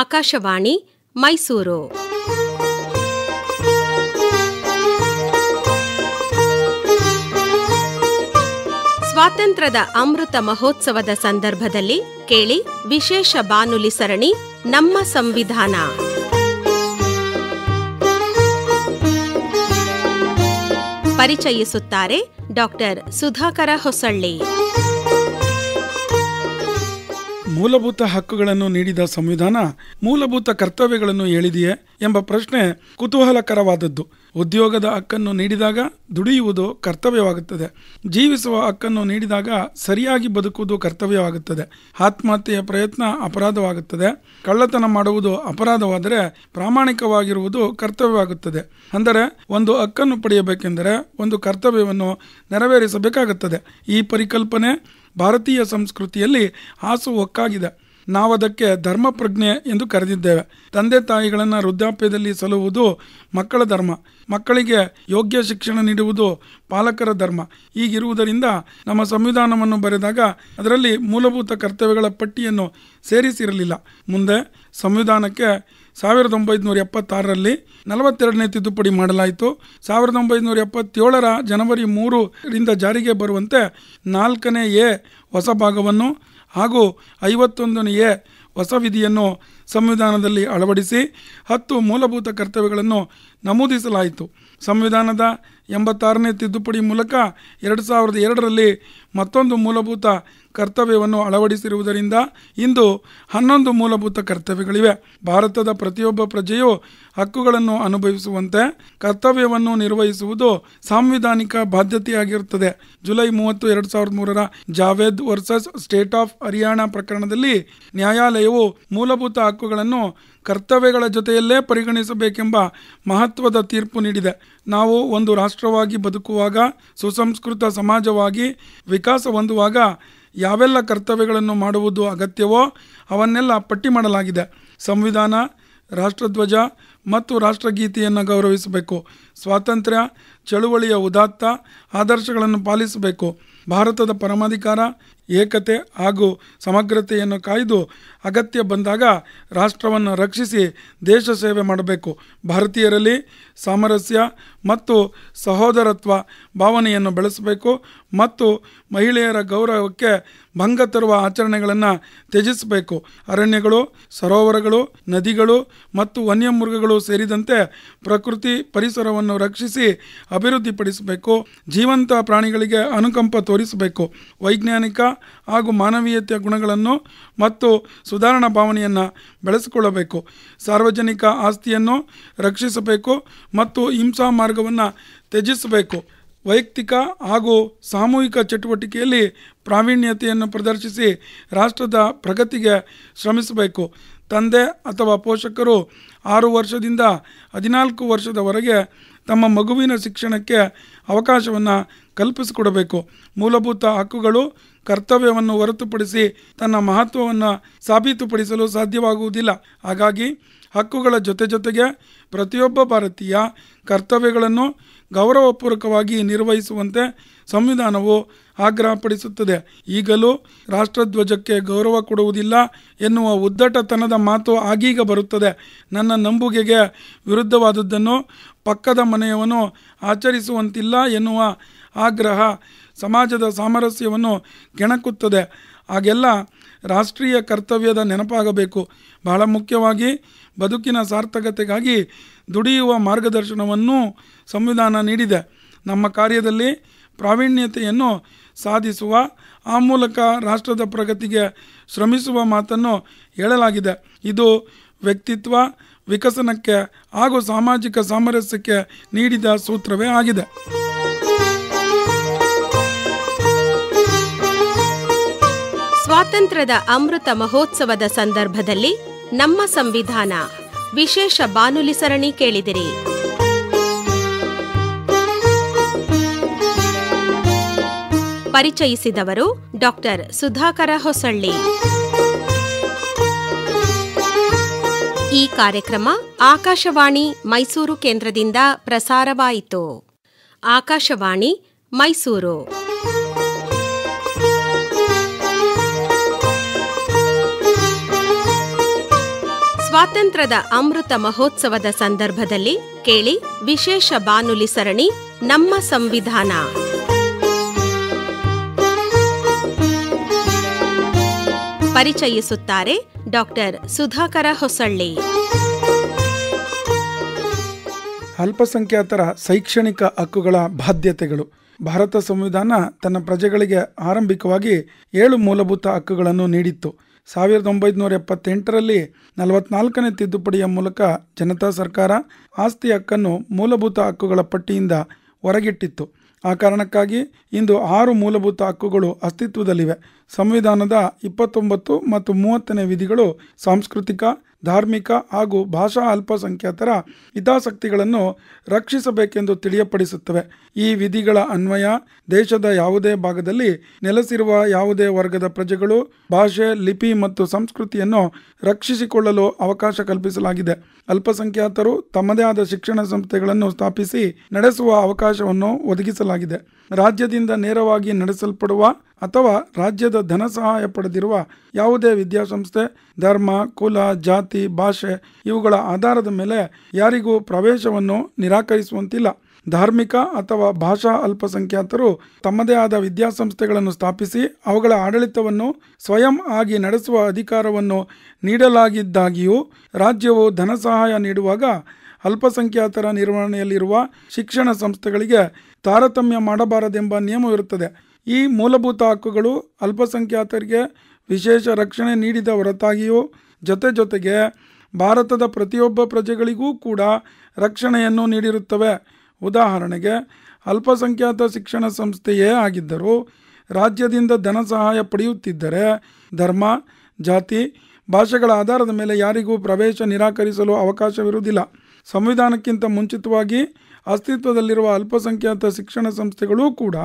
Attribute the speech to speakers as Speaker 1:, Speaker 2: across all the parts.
Speaker 1: ಆಕಾಶವಾಣಿ ಮೈಸೂರು ಸ್ವಾತಂತ್ರ್ಯದ ಅಮೃತ ಮಹೋತ್ಸವದ ಸಂದರ್ಭದಲ್ಲಿ ಕೇಳಿ ವಿಶೇಷ ಬಾನುಲಿ ಸರಣಿ ನಮ್ಮ ಸಂವಿಧಾನ ಪರಿಚಯಿಸುತ್ತಾರೆ ಡಾಕ್ಟರ್ ಸುಧಾಕರ ಹೊಸಳ್ಳಿ
Speaker 2: ಮೂಲಭೂತ ಹಕ್ಕುಗಳನ್ನು ನೀಡಿದ ಸಂವಿಧಾನ ಮೂಲಭೂತ ಕರ್ತವ್ಯಗಳನ್ನು ಹೇಳಿದೆಯೇ ಎಂಬ ಪ್ರಶ್ನೆ ಕುತೂಹಲಕರವಾದದ್ದು ಉದ್ಯೋಗದ ಹಕ್ಕನ್ನು ನೀಡಿದಾಗ ದುಡಿಯುವುದು ಕರ್ತವ್ಯವಾಗುತ್ತದೆ ಜೀವಿಸುವ ಹಕ್ಕನ್ನು ನೀಡಿದಾಗ ಸರಿಯಾಗಿ ಬದುಕುವುದು ಕರ್ತವ್ಯವಾಗುತ್ತದೆ ಆತ್ಮಹತ್ಯೆಯ ಪ್ರಯತ್ನ ಅಪರಾಧವಾಗುತ್ತದೆ ಕಳ್ಳತನ ಮಾಡುವುದು ಅಪರಾಧವಾದರೆ ಪ್ರಾಮಾಣಿಕವಾಗಿರುವುದು ಕರ್ತವ್ಯವಾಗುತ್ತದೆ ಅಂದರೆ ಒಂದು ಹಕ್ಕನ್ನು ಪಡೆಯಬೇಕೆಂದರೆ ಒಂದು ಕರ್ತವ್ಯವನ್ನು ನೆರವೇರಿಸಬೇಕಾಗುತ್ತದೆ ಈ ಪರಿಕಲ್ಪನೆ ಭಾರತೀಯ ಸಂಸ್ಕೃತಿಯಲ್ಲಿ ಹಾಸು ಒಕ್ಕಾಗಿದೆ ನಾವದಕ್ಕೆ ಧರ್ಮ ಪ್ರಜ್ಞೆ ಎಂದು ಕರೆದಿದ್ದೇವೆ ತಂದೆ ತಾಯಿಗಳನ್ನು ವೃದ್ಧಾಪ್ಯದಲ್ಲಿ ಸಲುವುದು ಮಕ್ಕಳ ಧರ್ಮ ಮಕ್ಕಳಿಗೆ ಯೋಗ್ಯ ಶಿಕ್ಷಣ ನೀಡುವುದು ಪಾಲಕರ ಧರ್ಮ ಈಗಿರುವುದರಿಂದ ನಮ್ಮ ಸಂವಿಧಾನವನ್ನು ಬರೆದಾಗ ಅದರಲ್ಲಿ ಮೂಲಭೂತ ಕರ್ತವ್ಯಗಳ ಪಟ್ಟಿಯನ್ನು ಸೇರಿಸಿರಲಿಲ್ಲ ಮುಂದೆ ಸಂವಿಧಾನಕ್ಕೆ ಸಾವಿರದ ಒಂಬೈನೂರ ಎಪ್ಪತ್ತಾರರಲ್ಲಿ ನಲವತ್ತೆರಡನೇ ತಿದ್ದುಪಡಿ ಮಾಡಲಾಯಿತು ಸಾವಿರದ ಒಂಬೈನೂರ ಎಪ್ಪತ್ತೇಳರ ಜನವರಿ ಮೂರರಿಂದ ಜಾರಿಗೆ ಬರುವಂತೆ ನಾಲ್ಕನೇ ಎ ಹೊಸ ಭಾಗವನ್ನು ಹಾಗೂ ಐವತ್ತೊಂದನೇ ಎ ಹೊಸ ವಿಧಿಯನ್ನು ಸಂವಿಧಾನದಲ್ಲಿ ಅಳವಡಿಸಿ ಹತ್ತು ಮೂಲಭೂತ ಕರ್ತವ್ಯಗಳನ್ನು ನಮೂದಿಸಲಾಯಿತು ಸಂವಿಧಾನದ ಎಂಬತ್ತಾರನೇ ತಿದ್ದುಪಡಿ ಮೂಲಕ ಎರಡು ಸಾವಿರದ ಎರಡರಲ್ಲಿ ಮತ್ತೊಂದು ಮೂಲಭೂತ ಕರ್ತವ್ಯವನ್ನು ಅಳವಡಿಸಿರುವುದರಿಂದ ಇಂದು ಹನ್ನೊಂದು ಮೂಲಭೂತ ಕರ್ತವ್ಯಗಳಿವೆ ಭಾರತದ ಪ್ರತಿಯೊಬ್ಬ ಪ್ರಜೆಯು ಹಕ್ಕುಗಳನ್ನು ಅನುಭವಿಸುವಂತೆ ಕರ್ತವ್ಯವನ್ನು ನಿರ್ವಹಿಸುವುದು ಸಾಂವಿಧಾನಿಕ ಬಾಧ್ಯತೆಯಾಗಿರುತ್ತದೆ ಜುಲೈ ಮೂವತ್ತು ಎರಡು ಸಾವಿರದ ಮೂರರ Javed versus state of Haryana ಪ್ರಕರಣದಲ್ಲಿ ನ್ಯಾಯಾಲಯವು ಮೂಲಭೂತ ಹಕ್ಕುಗಳನ್ನು ಕರ್ತವ್ಯಗಳ ಜೊತೆಯಲ್ಲೇ ಪರಿಗಣಿಸಬೇಕೆಂಬ ಮಹತ್ವದ ತೀರ್ಪು ನೀಡಿದೆ ನಾವು ಒಂದು ರಾಷ್ಟ್ರವಾಗಿ ಬದುಕುವಾಗ ಸುಸಂಸ್ಕೃತ ಸಮಾಜವಾಗಿ ವಿಕಾಸ ಹೊಂದುವಾಗ ಯಾವೆಲ್ಲ ಕರ್ತವ್ಯಗಳನ್ನು ಮಾಡುವುದು ಅಗತ್ಯವೋ ಅವನ್ನೆಲ್ಲ ಪಟ್ಟಿ ಮಾಡಲಾಗಿದೆ ಸಂವಿಧಾನ ರಾಷ್ಟ್ರಧ್ವಜ ಮತ್ತು ರಾಷ್ಟ್ರಗೀತೆಯನ್ನು ಗೌರವಿಸಬೇಕು ಸ್ವಾತಂತ್ರ್ಯ ಚಳುವಳಿಯ ಉದಾತ್ತ ಆದರ್ಶಗಳನ್ನು ಪಾಲಿಸಬೇಕು ಭಾರತದ ಪರಮಾಧಿಕಾರ ಏಕತೆ ಹಾಗೂ ಸಮಗ್ರತೆಯನ್ನು ಕಾಯ್ದು ಅಗತ್ಯ ಬಂದಾಗ ರಾಷ್ಟ್ರವನ್ನು ರಕ್ಷಿಸಿ ದೇಶ ಸೇವೆ ಮಾಡಬೇಕು ಭಾರತೀಯರಲ್ಲಿ ಸಾಮರಸ್ಯ ಮತ್ತು ಸಹೋದರತ್ವ ಭಾವನೆಯನ್ನು ಬೆಳೆಸಬೇಕು ಮತ್ತು ಮಹಿಳೆಯರ ಗೌರವಕ್ಕೆ ಭಂಗ ತರುವ ಆಚರಣೆಗಳನ್ನು ತ್ಯಜಿಸಬೇಕು ಅರಣ್ಯಗಳು ಸರೋವರಗಳು ನದಿಗಳು ಮತ್ತು ವನ್ಯಮೃಗಗಳು ಸೇರಿದಂತೆ ಪ್ರಕೃತಿ ಪರಿಸರವನ್ನು ರಕ್ಷಿಸಿ ಅಭಿವೃದ್ಧಿಪಡಿಸಬೇಕು ಜೀವಂತ ಪ್ರಾಣಿಗಳಿಗೆ ಅನುಕಂಪ ತೋರಿಸಬೇಕು ವೈಜ್ಞಾನಿಕ ಹಾಗೂ ಮಾನವೀಯತೆಯ ಗುಣಗಳನ್ನು ಮತ್ತು ಸುಧಾರಣಾ ಭಾವನೆಯನ್ನು ಬೆಳೆಸಿಕೊಳ್ಳಬೇಕು ಸಾರ್ವಜನಿಕ ಆಸ್ತಿಯನ್ನು ರಕ್ಷಿಸಬೇಕು ಮತ್ತು ಹಿಂಸಾ ಮಾರ್ಗವನ್ನು ತ್ಯಜಿಸಬೇಕು ವೈಯಕ್ತಿಕ ಹಾಗೂ ಸಾಮೂಹಿಕ ಚಟುವಟಿಕೆಯಲ್ಲಿ ಪ್ರಾವೀಣ್ಯತೆಯನ್ನು ಪ್ರದರ್ಶಿಸಿ ರಾಷ್ಟ್ರದ ಪ್ರಗತಿಗೆ ಶ್ರಮಿಸಬೇಕು ತಂದೆ ಅಥವಾ ಪೋಷಕರು ಆರು ವರ್ಷದಿಂದ ಹದಿನಾಲ್ಕು ವರ್ಷದವರೆಗೆ ತಮ್ಮ ಮಗುವಿನ ಶಿಕ್ಷಣಕ್ಕೆ ಅವಕಾಶವನ್ನು ಕಲ್ಪಿಸಿಕೊಡಬೇಕು ಮೂಲಭೂತ ಹಕ್ಕುಗಳು ಕರ್ತವ್ಯವನ್ನು ಹೊರತುಪಡಿಸಿ ತನ್ನ ಮಹತ್ವವನ್ನು ಸಾಬೀತುಪಡಿಸಲು ಸಾಧ್ಯವಾಗುವುದಿಲ್ಲ ಹಾಗಾಗಿ ಹಕ್ಕುಗಳ ಜೊತೆ ಜೊತೆಗೆ ಪ್ರತಿಯೊಬ್ಬ ಭಾರತೀಯ ಕರ್ತವ್ಯಗಳನ್ನು ಗೌರವಪೂರ್ವಕವಾಗಿ ನಿರ್ವಹಿಸುವಂತೆ ಸಂವಿಧಾನವು ಆಗ್ರಹಪಡಿಸುತ್ತದೆ ಈಗಲೂ ರಾಷ್ಟ್ರಧ್ವಜಕ್ಕೆ ಗೌರವ ಕೊಡುವುದಿಲ್ಲ ಎನ್ನುವ ಉದ್ದಟತನದ ಮಾತು ಆಗೀಗ ಬರುತ್ತದೆ ನನ್ನ ನಂಬುಗೆಗೆ ವಿರುದ್ಧವಾದದ್ದನ್ನು ಪಕ್ಕದ ಮನೆಯವನು ಆಚರಿಸುವಂತಿಲ್ಲ ಎನ್ನುವ ಆಗ್ರಹ ಸಮಾಜದ ಸಾಮರಸ್ಯವನ್ನು ಕೆಣಕುತ್ತದೆ ಹಾಗೆಲ್ಲ ರಾಷ್ಟ್ರೀಯ ಕರ್ತವ್ಯದ ನೆನಪಾಗಬೇಕು ಬಹಳ ಮುಖ್ಯವಾಗಿ ಬದುಕಿನ ಸಾರ್ಥಕತೆಗಾಗಿ ದುಡಿಯುವ ಮಾರ್ಗದರ್ಶನವನ್ನು ಸಂವಿಧಾನ ನೀಡಿದೆ ನಮ್ಮ ಕಾರ್ಯದಲ್ಲಿ ಪ್ರಾವೀಣ್ಯತೆಯನ್ನು ಸಾಧಿಸುವ ಆ ಮೂಲಕ ರಾಷ್ಟ್ರದ ಪ್ರಗತಿಗೆ ಶ್ರಮಿಸುವ ಮಾತನ್ನು ಹೇಳಲಾಗಿದೆ ಇದು ವ್ಯಕ್ತಿತ್ವ ವಿಕಸನಕ್ಕೆ ಹಾಗೂ ಸಾಮಾಜಿಕ ಸಾಮರಸ್ಯಕ್ಕೆ ನೀಡಿದ ಸೂತ್ರವೇ ಆಗಿದೆ
Speaker 1: ಸ್ವಾತಂತ್ರ್ಯದ ಅಮೃತ ಮಹೋತ್ಸವದ ಸಂದರ್ಭದಲ್ಲಿ ನಮ್ಮ ಸಂವಿಧಾನ ವಿಶೇಷ ಬಾನುಲಿ ಸರಣಿ ಕೇಳಿದಿರಿ ಪರಿಚಯಿಸಿದವರು ಡಾಕ್ಟರ್ ಸುಧಾಕರ ಹೊಸಳ್ಳಿ ಈ ಕಾರ್ಯಕ್ರಮ ಆಕಾಶವಾಣಿ ಮೈಸೂರು ಕೇಂದ್ರದಿಂದ ಪ್ರಸಾರವಾಯಿತು ಆಕಾಶವಾಣಿ ಮೈಸೂರು ಸ್ವಾತಂತ್ರ್ಯದ ಅಮೃತ ಮಹೋತ್ಸವದ ಸಂದರ್ಭದಲ್ಲಿ ಕೇಳಿ ವಿಶೇಷ ಬಾನುಲಿ ಸರಣಿ ನಮ್ಮ ಸಂವಿಧಾನ ಪರಿಚಯಿಸುತ್ತಾರೆ ಡಾಕ್ಟರ್ ಸುಧಾಕರ ಹೊಸಳ್ಳಿ
Speaker 2: ಅಲ್ಪಸಂಖ್ಯಾತರ ಶೈಕ್ಷಣಿಕ ಹಕ್ಕುಗಳ ಬಾಧ್ಯತೆಗಳು ಭಾರತ ಸಂವಿಧಾನ ತನ್ನ ಪ್ರಜೆಗಳಿಗೆ ಆರಂಭಿಕವಾಗಿ ಏಳು ಮೂಲಭೂತ ಹಕ್ಕುಗಳನ್ನು ನೀಡಿತ್ತು ಸಾವಿರದ ಒಂಬೈನೂರ ಎಪ್ಪತ್ತೆಂಟರಲ್ಲಿ ನಲವತ್ನಾಲ್ಕನೇ ತಿದ್ದುಪಡಿಯ ಮೂಲಕ ಜನತಾ ಸರ್ಕಾರ ಆಸ್ತಿ ಹಕ್ಕನ್ನು ಮೂಲಭೂತ ಹಕ್ಕುಗಳ ಪಟ್ಟಿಯಿಂದ ಹೊರಗಿಟ್ಟಿತ್ತು ಆ ಕಾರಣಕ್ಕಾಗಿ ಇಂದು ಆರು ಮೂಲಭೂತ ಹಕ್ಕುಗಳು ಅಸ್ತಿತ್ವದಲ್ಲಿವೆ ಸಂವಿಧಾನದ ಇಪ್ಪತ್ತೊಂಬತ್ತು ಮತ್ತು ಮೂವತ್ತನೇ ವಿಧಿಗಳು ಸಾಂಸ್ಕೃತಿಕ ಧಾರ್ಮಿಕ ಹಾಗೂ ಭಾಷಾ ಅಲ್ಪಸಂಖ್ಯಾತರ ಹಿತಾಸಕ್ತಿಗಳನ್ನು ರಕ್ಷಿಸಬೇಕೆಂದು ತಿಳಿಯಪಡಿಸುತ್ತವೆ ಈ ವಿಧಿಗಳ ಅನ್ವಯ ದೇಶದ ಯಾವುದೇ ಭಾಗದಲ್ಲಿ ನೆಲೆಸಿರುವ ಯಾವುದೇ ವರ್ಗದ ಪ್ರಜೆಗಳು ಭಾಷೆ ಲಿಪಿ ಮತ್ತು ಸಂಸ್ಕೃತಿಯನ್ನು ರಕ್ಷಿಸಿಕೊಳ್ಳಲು ಅವಕಾಶ ಕಲ್ಪಿಸಲಾಗಿದೆ ಅಲ್ಪಸಂಖ್ಯಾತರು ತಮ್ಮದೇ ಆದ ಶಿಕ್ಷಣ ಸಂಸ್ಥೆಗಳನ್ನು ಸ್ಥಾಪಿಸಿ ನಡೆಸುವ ಅವಕಾಶವನ್ನು ಒದಗಿಸಲಾಗಿದೆ ರಾಜ್ಯದಿಂದ ನೇರವಾಗಿ ನಡೆಸಲ್ಪಡುವ ಅಥವಾ ರಾಜ್ಯದ ಧನ ಸಹಾಯ ಪಡೆದಿರುವ ಯಾವುದೇ ವಿದ್ಯಾಸಂಸ್ಥೆ ಧರ್ಮ ಕುಲ ಜಾತಿ ಭಾಷೆ ಇವುಗಳ ಆಧಾರದ ಮೇಲೆ ಯಾರಿಗೂ ಪ್ರವೇಶವನ್ನು ನಿರಾಕರಿಸುವಂತಿಲ್ಲ ಧಾರ್ಮಿಕ ಅಥವಾ ಭಾಷಾ ಅಲ್ಪಸಂಖ್ಯಾತರು ತಮ್ಮದೇ ಆದ ವಿದ್ಯಾಸಂಸ್ಥೆಗಳನ್ನು ಸ್ಥಾಪಿಸಿ ಅವುಗಳ ಆಡಳಿತವನ್ನು ಸ್ವಯಂ ಆಗಿ ನಡೆಸುವ ಅಧಿಕಾರವನ್ನು ನೀಡಲಾಗಿದ್ದಾಗಿಯೂ ರಾಜ್ಯವು ಧನ ಸಹಾಯ ನೀಡುವಾಗ ಅಲ್ಪಸಂಖ್ಯಾತರ ನಿರ್ವಹಣೆಯಲ್ಲಿರುವ ಶಿಕ್ಷಣ ಸಂಸ್ಥೆಗಳಿಗೆ ತಾರತಮ್ಯ ಮಾಡಬಾರದೆಂಬ ನಿಯಮವಿರುತ್ತದೆ ಈ ಮೂಲಭೂತ ಹಕ್ಕುಗಳು ಅಲ್ಪಸಂಖ್ಯಾತರಿಗೆ ವಿಶೇಷ ರಕ್ಷಣೆ ನೀಡಿದ ಹೊರತಾಗಿಯೂ ಜೊತೆ ಜೊತೆಗೆ ಭಾರತದ ಪ್ರತಿಯೊಬ್ಬ ಪ್ರಜೆಗಳಿಗೂ ಕೂಡ ರಕ್ಷಣೆಯನ್ನು ನೀಡಿರುತ್ತವೆ ಉದಾಹರಣೆಗೆ ಅಲ್ಪಸಂಖ್ಯಾತ ಶಿಕ್ಷಣ ಸಂಸ್ಥೆಯೇ ಆಗಿದ್ದರೂ ರಾಜ್ಯದಿಂದ ಧನ ಸಹಾಯ ಪಡೆಯುತ್ತಿದ್ದರೆ ಧರ್ಮ ಜಾತಿ ಭಾಷೆಗಳ ಆಧಾರದ ಮೇಲೆ ಯಾರಿಗೂ ಪ್ರವೇಶ ನಿರಾಕರಿಸಲು ಅವಕಾಶವಿರುವುದಿಲ್ಲ ಸಂವಿಧಾನಕ್ಕಿಂತ ಮುಂಚಿತವಾಗಿ ಅಸ್ತಿತ್ವದಲ್ಲಿರುವ ಅಲ್ಪಸಂಖ್ಯಾತ ಶಿಕ್ಷಣ ಸಂಸ್ಥೆಗಳೂ ಕೂಡ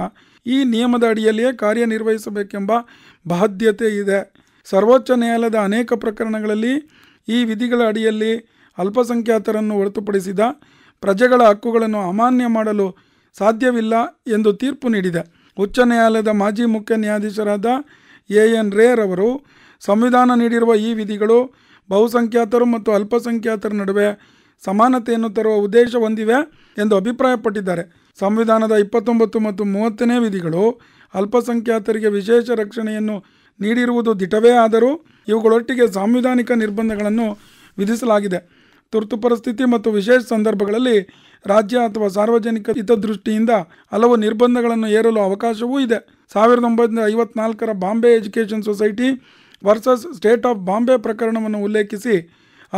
Speaker 2: ಈ ನಿಯಮದ ಅಡಿಯಲ್ಲಿಯೇ ಕಾರ್ಯನಿರ್ವಹಿಸಬೇಕೆಂಬ ಬಾಧ್ಯತೆ ಇದೆ ಸರ್ವೋಚ್ಚ ನ್ಯಾಯಾಲಯದ ಅನೇಕ ಪ್ರಕರಣಗಳಲ್ಲಿ ಈ ವಿಧಿಗಳ ಅಡಿಯಲ್ಲಿ ಅಲ್ಪಸಂಖ್ಯಾತರನ್ನು ಹೊರತುಪಡಿಸಿದ ಪ್ರಜೆಗಳ ಹಕ್ಕುಗಳನ್ನು ಅಮಾನ್ಯ ಮಾಡಲು ಸಾಧ್ಯವಿಲ್ಲ ಎಂದು ತೀರ್ಪು ನೀಡಿದೆ ಉಚ್ಚ ನ್ಯಾಯಾಲಯದ ಮಾಜಿ ಮುಖ್ಯ ನ್ಯಾಯಾಧೀಶರಾದ ಎ ಎನ್ ಅವರು ಸಂವಿಧಾನ ನೀಡಿರುವ ಈ ವಿಧಿಗಳು ಬಹುಸಂಖ್ಯಾತರು ಮತ್ತು ಅಲ್ಪಸಂಖ್ಯಾತರ ನಡುವೆ ಸಮಾನತೆಯನ್ನು ತರುವ ಉದ್ದೇಶ ಹೊಂದಿವೆ ಎಂದು ಅಭಿಪ್ರಾಯಪಟ್ಟಿದ್ದಾರೆ ಸಂವಿಧಾನದ ಇಪ್ಪತ್ತೊಂಬತ್ತು ಮತ್ತು ಮೂವತ್ತನೇ ವಿಧಿಗಳು ಅಲ್ಪಸಂಖ್ಯಾತರಿಗೆ ವಿಶೇಷ ರಕ್ಷಣೆಯನ್ನು ನೀಡಿರುವುದು ದಿಟವೇ ಆದರೂ ಇವುಗಳೊಟ್ಟಿಗೆ ಸಾಂವಿಧಾನಿಕ ನಿರ್ಬಂಧಗಳನ್ನು ವಿಧಿಸಲಾಗಿದೆ ತುರ್ತು ಪರಿಸ್ಥಿತಿ ಮತ್ತು ವಿಶೇಷ ಸಂದರ್ಭಗಳಲ್ಲಿ ರಾಜ್ಯ ಅಥವಾ ಸಾರ್ವಜನಿಕ ಹಿತದೃಷ್ಟಿಯಿಂದ ಹಲವು ನಿರ್ಬಂಧಗಳನ್ನು ಏರಲು ಅವಕಾಶವೂ ಇದೆ ಸಾವಿರದ ಒಂಬೈನೂರ ಐವತ್ನಾಲ್ಕರ Bombay education society versus state of Bombay ಪ್ರಕರಣವನ್ನು ಉಲ್ಲೇಖಿಸಿ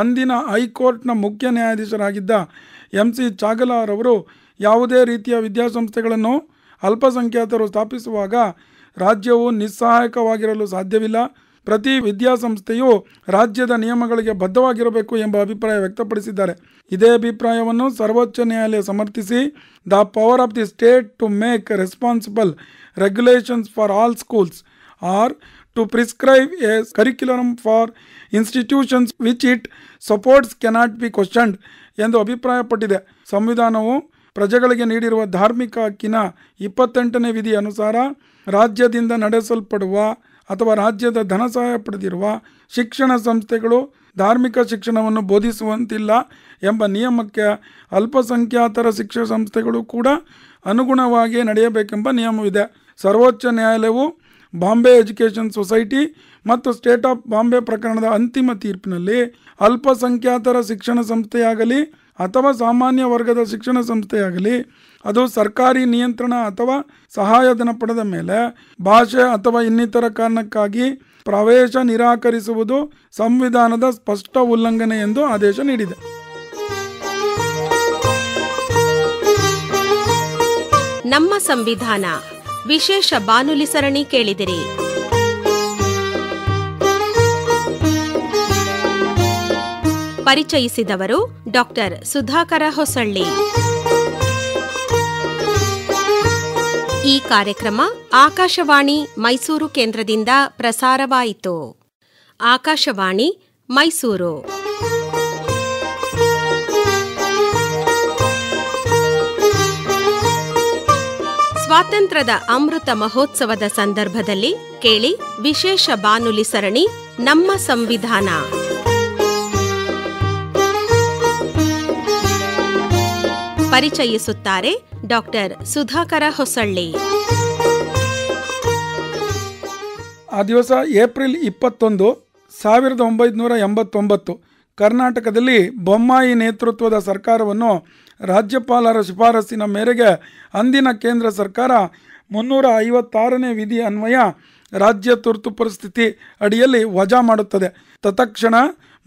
Speaker 2: ಅಂದಿನ ಹೈಕೋರ್ಟ್ನ ಮುಖ್ಯ ನ್ಯಾಯಾಧೀಶರಾಗಿದ್ದ ಎಂ ಸಿ ಚಾಗಲಾರವರು ಯಾವುದೇ ರೀತಿಯ ವಿದ್ಯಾಸಂಸ್ಥೆಗಳನ್ನು ಅಲ್ಪಸಂಖ್ಯಾತರು ಸ್ಥಾಪಿಸುವಾಗ ರಾಜ್ಯವು ನಿಸ್ಸಹಾಯಕವಾಗಿರಲು ಸಾಧ್ಯವಿಲ್ಲ ಪ್ರತಿ ವಿದ್ಯಾಸಂಸ್ಥೆಯು ರಾಜ್ಯದ ನಿಯಮಗಳಿಗೆ ಬದ್ಧವಾಗಿರಬೇಕು ಎಂಬ ಅಭಿಪ್ರಾಯ ವ್ಯಕ್ತಪಡಿಸಿದ್ದಾರೆ ಇದೇ ಅಭಿಪ್ರಾಯವನ್ನು ಸರ್ವೋಚ್ಚ ನ್ಯಾಯಾಲಯ ಸಮರ್ಥಿಸಿ the power of the state to make responsible regulations for all schools are to prescribe a curriculum for institutions which it supports cannot be questioned ಎಂದು ಅಭಿಪ್ರಾಯಪಟ್ಟಿದೆ ಸಂವಿಧಾನವು ಪ್ರಜೆಗಳಿಗೆ ನೀಡಿರುವ ಧಾರ್ಮಿಕ ಹಕ್ಕಿನ ಇಪ್ಪತ್ತೆಂಟನೇ ವಿಧಿ ಅನುಸಾರ ರಾಜ್ಯದಿಂದ ನಡೆಸಲ್ಪಡುವ ಅಥವಾ ರಾಜ್ಯದ ಧನ ಸಹಾಯ ಪಡೆದಿರುವ ಶಿಕ್ಷಣ ಸಂಸ್ಥೆಗಳು ಧಾರ್ಮಿಕ ಶಿಕ್ಷಣವನ್ನು ಬೋಧಿಸುವಂತಿಲ್ಲ ಎಂಬ ನಿಯಮಕ್ಕೆ ಅಲ್ಪಸಂಖ್ಯಾತರ ಶಿಕ್ಷಣ ಸಂಸ್ಥೆಗಳು ಕೂಡ ಅನುಗುಣವಾಗಿ ನಡೆಯಬೇಕೆಂಬ ನಿಯಮವಿದೆ ಸರ್ವೋಚ್ಚ ನ್ಯಾಯಾಲಯವು ಬಾಂಬೆ ಎಜುಕೇಷನ್ ಸೊಸೈಟಿ ಮತ್ತು ಸ್ಟೇಟ್ ಆಫ್ ಬಾಂಬೆ ಪ್ರಕರಣದ ಅಂತಿಮ ತೀರ್ಪಿನಲ್ಲಿ ಅಲ್ಪಸಂಖ್ಯಾತರ ಶಿಕ್ಷಣ ಸಂಸ್ಥೆಯಾಗಲಿ ಅಥವಾ ಸಾಮಾನ್ಯ ವರ್ಗದ ಶಿಕ್ಷಣ ಸಂಸ್ಥೆಯಾಗಲಿ ಅದು ಸರ್ಕಾರಿ ನಿಯಂತ್ರಣ ಅಥವಾ ಸಹಾಯಧನ ಪಡೆದ ಮೇಲೆ ಭಾಷೆ ಅಥವಾ ಇನ್ನಿತರ ಕಾರಣಕ್ಕಾಗಿ ಪ್ರವೇಶ ನಿರಾಕರಿಸುವುದು ಸಂವಿಧಾನದ ಸ್ಪಷ್ಟ ಉಲ್ಲಂಘನೆ ಎಂದು ಆದೇಶ ನೀಡಿದೆ
Speaker 1: ನಮ್ಮ ಸಂವಿಧಾನ ವಿಶೇಷ ಬಾನುಲಿ ಸರಣಿ ಕೇಳಿದಿರಿ ಪರಿಚಯಿಸಿದವರು ಡಾಕ್ಟರ್ ಸುಧಾಕರ ಹೊಸಳ್ಳಿ ಈ ಕಾರ್ಯಕ್ರಮ ಆಕಾಶವಾಣಿ ಮೈಸೂರು ಕೇಂದ್ರದಿಂದ ಪ್ರಸಾರವಾಯಿತು ಆಕಾಶವಾಣಿ ಮೈಸೂರು ಸ್ವಾತಂತ್ರ್ಯದ ಅಮೃತ ಮಹೋತ್ಸವದ ಸಂದರ್ಭದಲ್ಲಿ ಕೇಳಿ ವಿಶೇಷ ಬಾನುಲಿ ಸರಣಿ ನಮ್ಮ ಸಂವಿಧಾನ ಪರಿಚಯಿಸುತ್ತಾರೆ ಡಾಕ್ಟರ್ ಸುಧಾಕರ ಹೊಸಳ್ಳಿ
Speaker 2: ಆ ದಿವಸ ಏಪ್ರಿಲ್ ಇಪ್ಪತ್ತೊಂದು ಸಾವಿರದ ಒಂಬೈನೂರ ಎಂಬತ್ತೊಂಬತ್ತು ಕರ್ನಾಟಕದಲ್ಲಿ ಬೊಮ್ಮಾಯಿ ನೇತೃತ್ವದ ಸರ್ಕಾರವನ್ನು ರಾಜ್ಯಪಾಲರ ಶಿಫಾರಸ್ಸಿನ ಮೇರೆಗೆ ಅಂದಿನ ಕೇಂದ್ರ ಸರ್ಕಾರ ಮುನ್ನೂರ ಐವತ್ತಾರನೇ ವಿಧಿ ಅನ್ವಯ ರಾಜ್ಯ ತುರ್ತು ಪರಿಸ್ಥಿತಿ ಅಡಿಯಲ್ಲಿ ವಜಾ ಮಾಡುತ್ತದೆ ತತ್ಕ್ಷಣ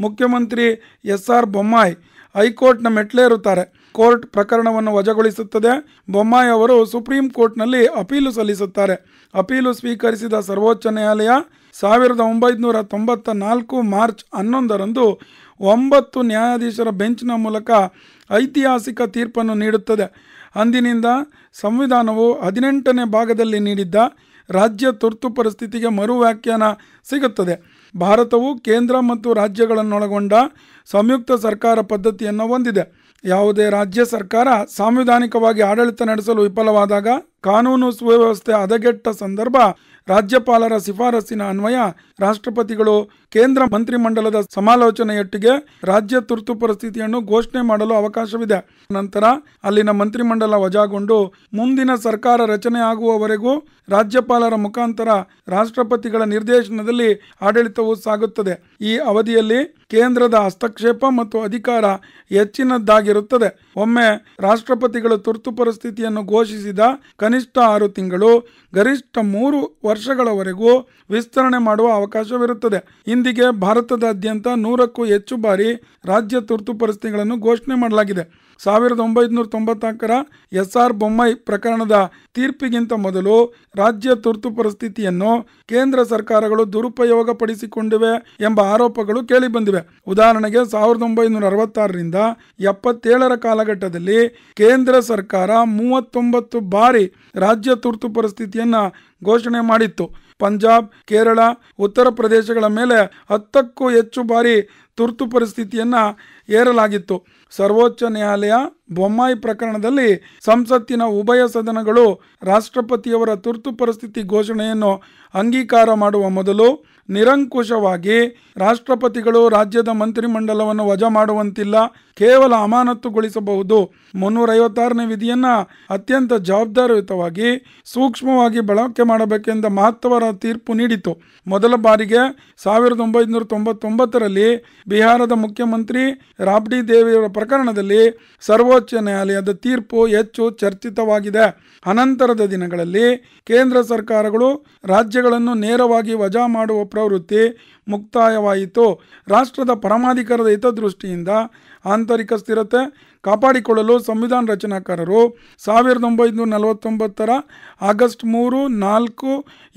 Speaker 2: ಮುಖ್ಯಮಂತ್ರಿ ಎಸ್ ಆರ್ ಬೊಮ್ಮಾಯಿ ಹೈಕೋರ್ಟ್ನ ಮೆಟ್ಲೇರುತ್ತಾರೆ ಕೋರ್ಟ್ ಪ್ರಕರಣವನ್ನು ವಜಾಗೊಳಿಸುತ್ತದೆ ಬೊಮ್ಮಾಯಿ ಅವರು ಸುಪ್ರೀಂ ಕೋರ್ಟ್ನಲ್ಲಿ ಅಪೀಲು ಸಲ್ಲಿಸುತ್ತಾರೆ ಅಪೀಲು ಸ್ವೀಕರಿಸಿದ ಸರ್ವೋಚ್ಚ ನ್ಯಾಯಾಲಯ ಸಾವಿರದ ಒಂಬೈನೂರ ತೊಂಬತ್ತ ನಾಲ್ಕು ಮಾರ್ಚ್ ಹನ್ನೊಂದರಂದು ಒಂಬತ್ತು ನ್ಯಾಯಾಧೀಶರ ಬೆಂಚ್ನ ಮೂಲಕ ಐತಿಹಾಸಿಕ ತೀರ್ಪನ್ನು ನೀಡುತ್ತದೆ ಅಂದಿನಿಂದ ಸಂವಿಧಾನವು ಹದಿನೆಂಟನೇ ಭಾಗದಲ್ಲಿ ನೀಡಿದ್ದ ರಾಜ್ಯ ತುರ್ತು ಪರಿಸ್ಥಿತಿಗೆ ಮರು ವ್ಯಾಖ್ಯಾನ ಸಿಗುತ್ತದೆ ಭಾರತವು ಕೇಂದ್ರ ಮತ್ತು ರಾಜ್ಯಗಳನ್ನೊಳಗೊಂಡ ಸಂಯುಕ್ತ ಸರ್ಕಾರ ಪದ್ಧತಿಯನ್ನು ಹೊಂದಿದೆ ಯಾವುದೇ ರಾಜ್ಯ ಸರ್ಕಾರ ಸಾಂವಿಧಾನಿಕವಾಗಿ ಆಡಳಿತ ನಡೆಸಲು ವಿಫಲವಾದಾಗ ಕಾನೂನು ಸುವ್ಯವಸ್ಥೆ ಹದಗೆಟ್ಟ ಸಂದರ್ಭ ರಾಜ್ಯಪಾಲರ ಶಿಫಾರಸ್ಸಿನ ಅನ್ವಯ ರಾಷ್ಟ್ರಪತಿಗಳು ಕೇಂದ್ರ ಮಂತ್ರಿಮಂಡಲದ ಸಮಾಲೋಚನೆಯೊಟ್ಟಿಗೆ ರಾಜ್ಯ ತುರ್ತು ಪರಿಸ್ಥಿತಿಯನ್ನು ಘೋಷಣೆ ಮಾಡಲು ಅವಕಾಶವಿದೆ ನಂತರ ಅಲ್ಲಿನ ಮಂತ್ರಿಮಂಡಲ ವಜಾಗೊಂಡು ಮುಂದಿನ ಸರ್ಕಾರ ರಚನೆ ಆಗುವವರೆಗೂ ರಾಜ್ಯಪಾಲರ ಮುಖಾಂತರ ರಾಷ್ಟ್ರಪತಿಗಳ ನಿರ್ದೇಶನದಲ್ಲಿ ಆಡಳಿತವು ಸಾಗುತ್ತದೆ ಈ ಅವಧಿಯಲ್ಲಿ ಕೇಂದ್ರದ ಹಸ್ತಕ್ಷೇಪ ಮತ್ತು ಅಧಿಕಾರ ಹೆಚ್ಚಿನದ್ದಾಗಿರುತ್ತದೆ ಒಮ್ಮೆ ರಾಷ್ಟ್ರಪತಿಗಳು ತುರ್ತು ಪರಿಸ್ಥಿತಿಯನ್ನು ಘೋಷಿಸಿದ ಕನಿಷ್ಠ ಆರು ತಿಂಗಳು ಗರಿಷ್ಠ ಮೂರು ವರ್ಷಗಳವರೆಗೂ ವಿಸ್ತರಣೆ ಮಾಡುವ ಅವಕಾಶವಿರುತ್ತದೆ ಇಂದಿಗೆ ಭಾರತದಾದ್ಯಂತ ನೂರಕ್ಕೂ ಹೆಚ್ಚು ಬಾರಿ ರಾಜ್ಯ ತುರ್ತು ಪರಿಸ್ಥಿತಿಗಳನ್ನು ಘೋಷಣೆ ಮಾಡಲಾಗಿದೆ ಸಾವಿರದ ಒಂಬೈನೂರ ತೊಂಬತ್ನಾಲ್ಕರ ಎಸ್ಆರ್ ಬೊಮ್ಮಾಯಿ ಪ್ರಕರಣದ ತೀರ್ಪಿಗಿಂತ ಮೊದಲು ರಾಜ್ಯ ತುರ್ತು ಪರಿಸ್ಥಿತಿಯನ್ನು ಕೇಂದ್ರ ಸರ್ಕಾರಗಳು ದುರುಪಯೋಗ ಪಡಿಸಿಕೊಂಡಿವೆ ಎಂಬ ಆರೋಪಗಳು ಕೇಳಿಬಂದಿವೆ ಉದಾಹರಣೆಗೆ ಸಾವಿರದ ಒಂಬೈನೂರ ಅರವತ್ತಾರರಿಂದ ಎಪ್ಪತ್ತೇಳರ ಕಾಲಘಟ್ಟದಲ್ಲಿ ಕೇಂದ್ರ ಸರ್ಕಾರ ಮೂವತ್ತೊಂಬತ್ತು ಬಾರಿ ರಾಜ್ಯ ತುರ್ತು ಪರಿಸ್ಥಿತಿಯನ್ನು ಘೋಷಣೆ ಮಾಡಿತ್ತು ಪಂಜಾಬ್ ಕೇರಳ ಉತ್ತರ ಪ್ರದೇಶಗಳ ಮೇಲೆ ಹತ್ತಕ್ಕೂ ಹೆಚ್ಚು ಬಾರಿ ತುರ್ತು ಪರಿಸ್ಥಿತಿಯನ್ನು ಏರಲಾಗಿತ್ತು ಸರ್ವೋಚ್ಚ ನ್ಯಾಯಾಲಯ ಬೊಮ್ಮಾಯಿ ಪ್ರಕರಣದಲ್ಲಿ ಸಂಸತ್ತಿನ ಉಭಯ ಸದನಗಳು ರಾಷ್ಟ್ರಪತಿಯವರ ತುರ್ತು ಪರಿಸ್ಥಿತಿ ಘೋಷಣೆಯನ್ನು ಅಂಗೀಕಾರ ಮಾಡುವ ಮೊದಲು ನಿರಂಕುಶವಾಗಿ ರಾಷ್ಟ್ರಪತಿಗಳು ರಾಜ್ಯದ ಮಂತ್ರಿಮಂಡಲವನ್ನು ವಜಾ ಮಾಡುವಂತಿಲ್ಲ ಕೇವಲ ಅಮಾನತುಗೊಳಿಸಬಹುದು ಐವತ್ತಾರನೇ ವಿಧಿಯನ್ನ ಅತ್ಯಂತ ಜವಾಬ್ದಾರಿಯುತವಾಗಿ ಸೂಕ್ಷ್ಮವಾಗಿ ಬಳಕೆ ಮಾಡಬೇಕೆಂದ ಮಹತ್ವರ ತೀರ್ಪು ನೀಡಿತು ಮೊದಲ ಬಾರಿಗೆ ಸಾವಿರದ ಒಂಬೈನೂರ ತೊಂಬತ್ತೊಂಬತ್ತರಲ್ಲಿ ಬಿಹಾರದ ಮುಖ್ಯಮಂತ್ರಿ ರಾಬ್ಡಿ ದೇವಿಯವರ ಪ್ರಕರಣದಲ್ಲಿ ಸರ್ವೋಚ್ಚ ನ್ಯಾಯಾಲಯದ ತೀರ್ಪು ಹೆಚ್ಚು ಚರ್ಚಿತವಾಗಿದೆ ಅನಂತರದ ದಿನಗಳಲ್ಲಿ ಕೇಂದ್ರ ಸರ್ಕಾರಗಳು ರಾಜ್ಯಗಳನ್ನು ನೇರವಾಗಿ ವಜಾ ಮಾಡುವ ಪ್ರವೃತ್ತಿ ಮುಕ್ತಾಯವಾಯಿತು ರಾಷ್ಟ್ರದ ಪರಮಾಧಿಕಾರದ ಹಿತದೃಷ್ಟಿಯಿಂದ ಆಂತರಿಕ ಸ್ಥಿರತೆ ಕಾಪಾಡಿಕೊಳ್ಳಲು ಸಂವಿಧಾನ ರಚನಾಕಾರರು ಸಾವಿರದ ಒಂಬೈನೂರ ನಲವತ್ತೊಂಬತ್ತರ ಆಗಸ್ಟ್ ಮೂರು ನಾಲ್ಕು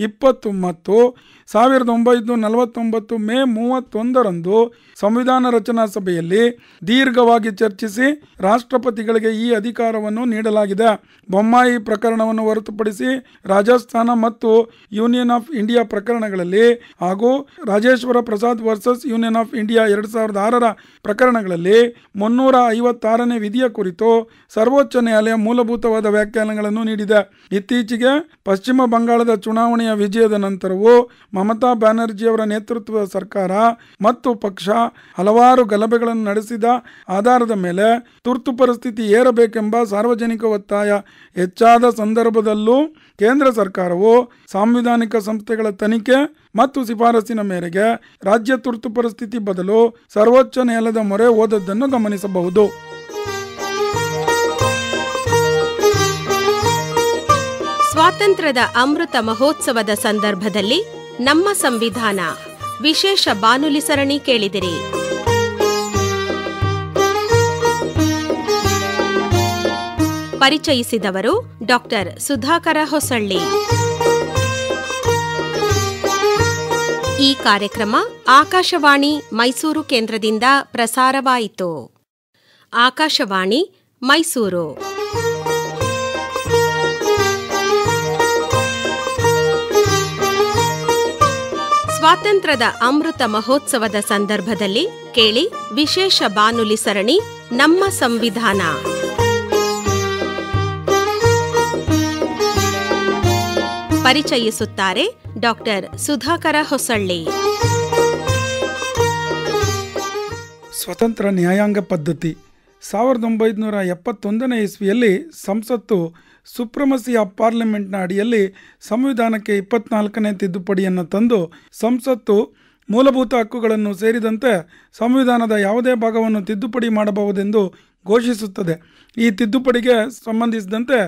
Speaker 2: ಇಪ್ಪತ್ತು ಮತ್ತು ಸಾವಿರದ ಒಂಬೈನೂರ ನಲವತ್ತೊಂಬತ್ತು ಮೇ ಮೂವತ್ತೊಂದರಂದು ಸಂವಿಧಾನ ರಚನಾ ಸಭೆಯಲ್ಲಿ ದೀರ್ಘವಾಗಿ ಚರ್ಚಿಸಿ ರಾಷ್ಟ್ರಪತಿಗಳಿಗೆ ಈ ಅಧಿಕಾರವನ್ನು ನೀಡಲಾಗಿದೆ ಬೊಮ್ಮಾಯಿ ಪ್ರಕರಣವನ್ನು ಹೊರತುಪಡಿಸಿ ರಾಜಸ್ಥಾನ ಮತ್ತು ಯೂನಿಯನ್ ಆಫ್ ಇಂಡಿಯಾ ಪ್ರಕರಣಗಳಲ್ಲಿ ಹಾಗೂ Rajeshwar Prasad versus union of India ಎರಡು ಸಾವಿರದ ಆರರ ಪ್ರಕರಣಗಳಲ್ಲಿ ಮುನ್ನೂರ ಐವತ್ತಾರನೇ ವಿಧಿಯ ಕುರಿತು ಸರ್ವೋಚ್ಚ ನ್ಯಾಯಾಲಯ ಮೂಲಭೂತವಾದ ವ್ಯಾಖ್ಯಾನಗಳನ್ನು ನೀಡಿದೆ ಇತ್ತೀಚೆಗೆ ಪಶ್ಚಿಮ ಬಂಗಾಳದ ಚುನಾವಣೆಯ ವಿಜಯದ ನಂತರವೂ ಮಮತಾ ಬ್ಯಾನರ್ಜಿಯವರ ನೇತೃತ್ವದ ಸರ್ಕಾರ ಮತ್ತು ಪಕ್ಷ ಹಲವಾರು ಗಲಭೆಗಳನ್ನು ನಡೆಸಿದ ಆಧಾರದ ಮೇಲೆ ತುರ್ತು ಪರಿಸ್ಥಿತಿ ಏರಬೇಕೆಂಬ ಸಾರ್ವಜನಿಕ ಒತ್ತಾಯ ಹೆಚ್ಚಾದ ಸಂದರ್ಭದಲ್ಲೂ ಕೇಂದ್ರ ಸರ್ಕಾರವು ಸಾಂವಿಧಾನಿಕ ಸಂಸ್ಥೆಗಳ ತನಿಖೆ ಮತ್ತು ಶಿಫಾರಸಿನ ಮೇರೆಗೆ ರಾಜ್ಯ ತುರ್ತು ಪರಿಸ್ಥಿತಿ ಬದಲು ಸರ್ವೋಚ್ಚ ನ್ಯಾಯಾಲಯದ ಮೊರೆ ಓದದ್ದನ್ನು ಗಮನಿಸಬಹುದು
Speaker 1: ಸ್ವಾತಂತ್ರ್ಯದ ಅಮೃತ ಮಹೋತ್ಸವದ ಸಂದರ್ಭದಲ್ಲಿ ನಮ್ಮ ಸಂವಿಧಾನ ವಿಶೇಷ ಬಾನುಲಿ ಸರಣಿ ಕೇಳಿದಿರಿ ಪರಿಚಯಿಸಿದವರು ಡಾಕ್ಟರ್ ಸುಧಾಕರ ಹೊಸಳ್ಳಿ ಈ ಕಾರ್ಯಕ್ರಮ ಆಕಾಶವಾಣಿ ಮೈಸೂರು ಕೇಂದ್ರದಿಂದ ಪ್ರಸಾರವಾಯಿತು ಆಕಾಶವಾಣಿ ಮೈಸೂರು ಸ್ವಾತಂತ್ರ್ಯದ ಅಮೃತ ಮಹೋತ್ಸವದ ಸಂದರ್ಭದಲ್ಲಿ ಕೇಳಿ ವಿಶೇಷ ಬಾನುಲಿ ಸರಣಿ ನಮ್ಮ ಸಂವಿಧಾನ ಪರಿಚಯಿಸುತ್ತಾರೆ ಡಾಕ್ಟರ್ ಸುಧಾಕರ ಹೊಸಳ್ಳಿ
Speaker 2: ಸ್ವತಂತ್ರ ನ್ಯಾಯಾಂಗ ಪದ್ಧತಿ ಸಾವಿರದ ಒಂಬೈನೂರ ಎಪ್ಪತ್ತೊಂದನೇ ಇಸ್ವಿಯಲ್ಲಿ ಸಂಸತ್ತು ಸುಪ್ರಮಸಿ ಆಫ್ ಪಾರ್ಲಿಮೆಂಟ್ನ ಅಡಿಯಲ್ಲಿ ಸಂವಿಧಾನಕ್ಕೆ ಇಪ್ಪತ್ನಾಲ್ಕನೇ ತಿದ್ದುಪಡಿಯನ್ನು ತಂದು ಸಂಸತ್ತು ಮೂಲಭೂತ ಹಕ್ಕುಗಳನ್ನು ಸೇರಿದಂತೆ ಸಂವಿಧಾನದ ಯಾವುದೇ ಭಾಗವನ್ನು ತಿದ್ದುಪಡಿ ಮಾಡಬಹುದೆಂದು ಘೋಷಿಸುತ್ತದೆ ಈ ತಿದ್ದುಪಡಿಗೆ ಸಂಬಂಧಿಸಿದಂತೆ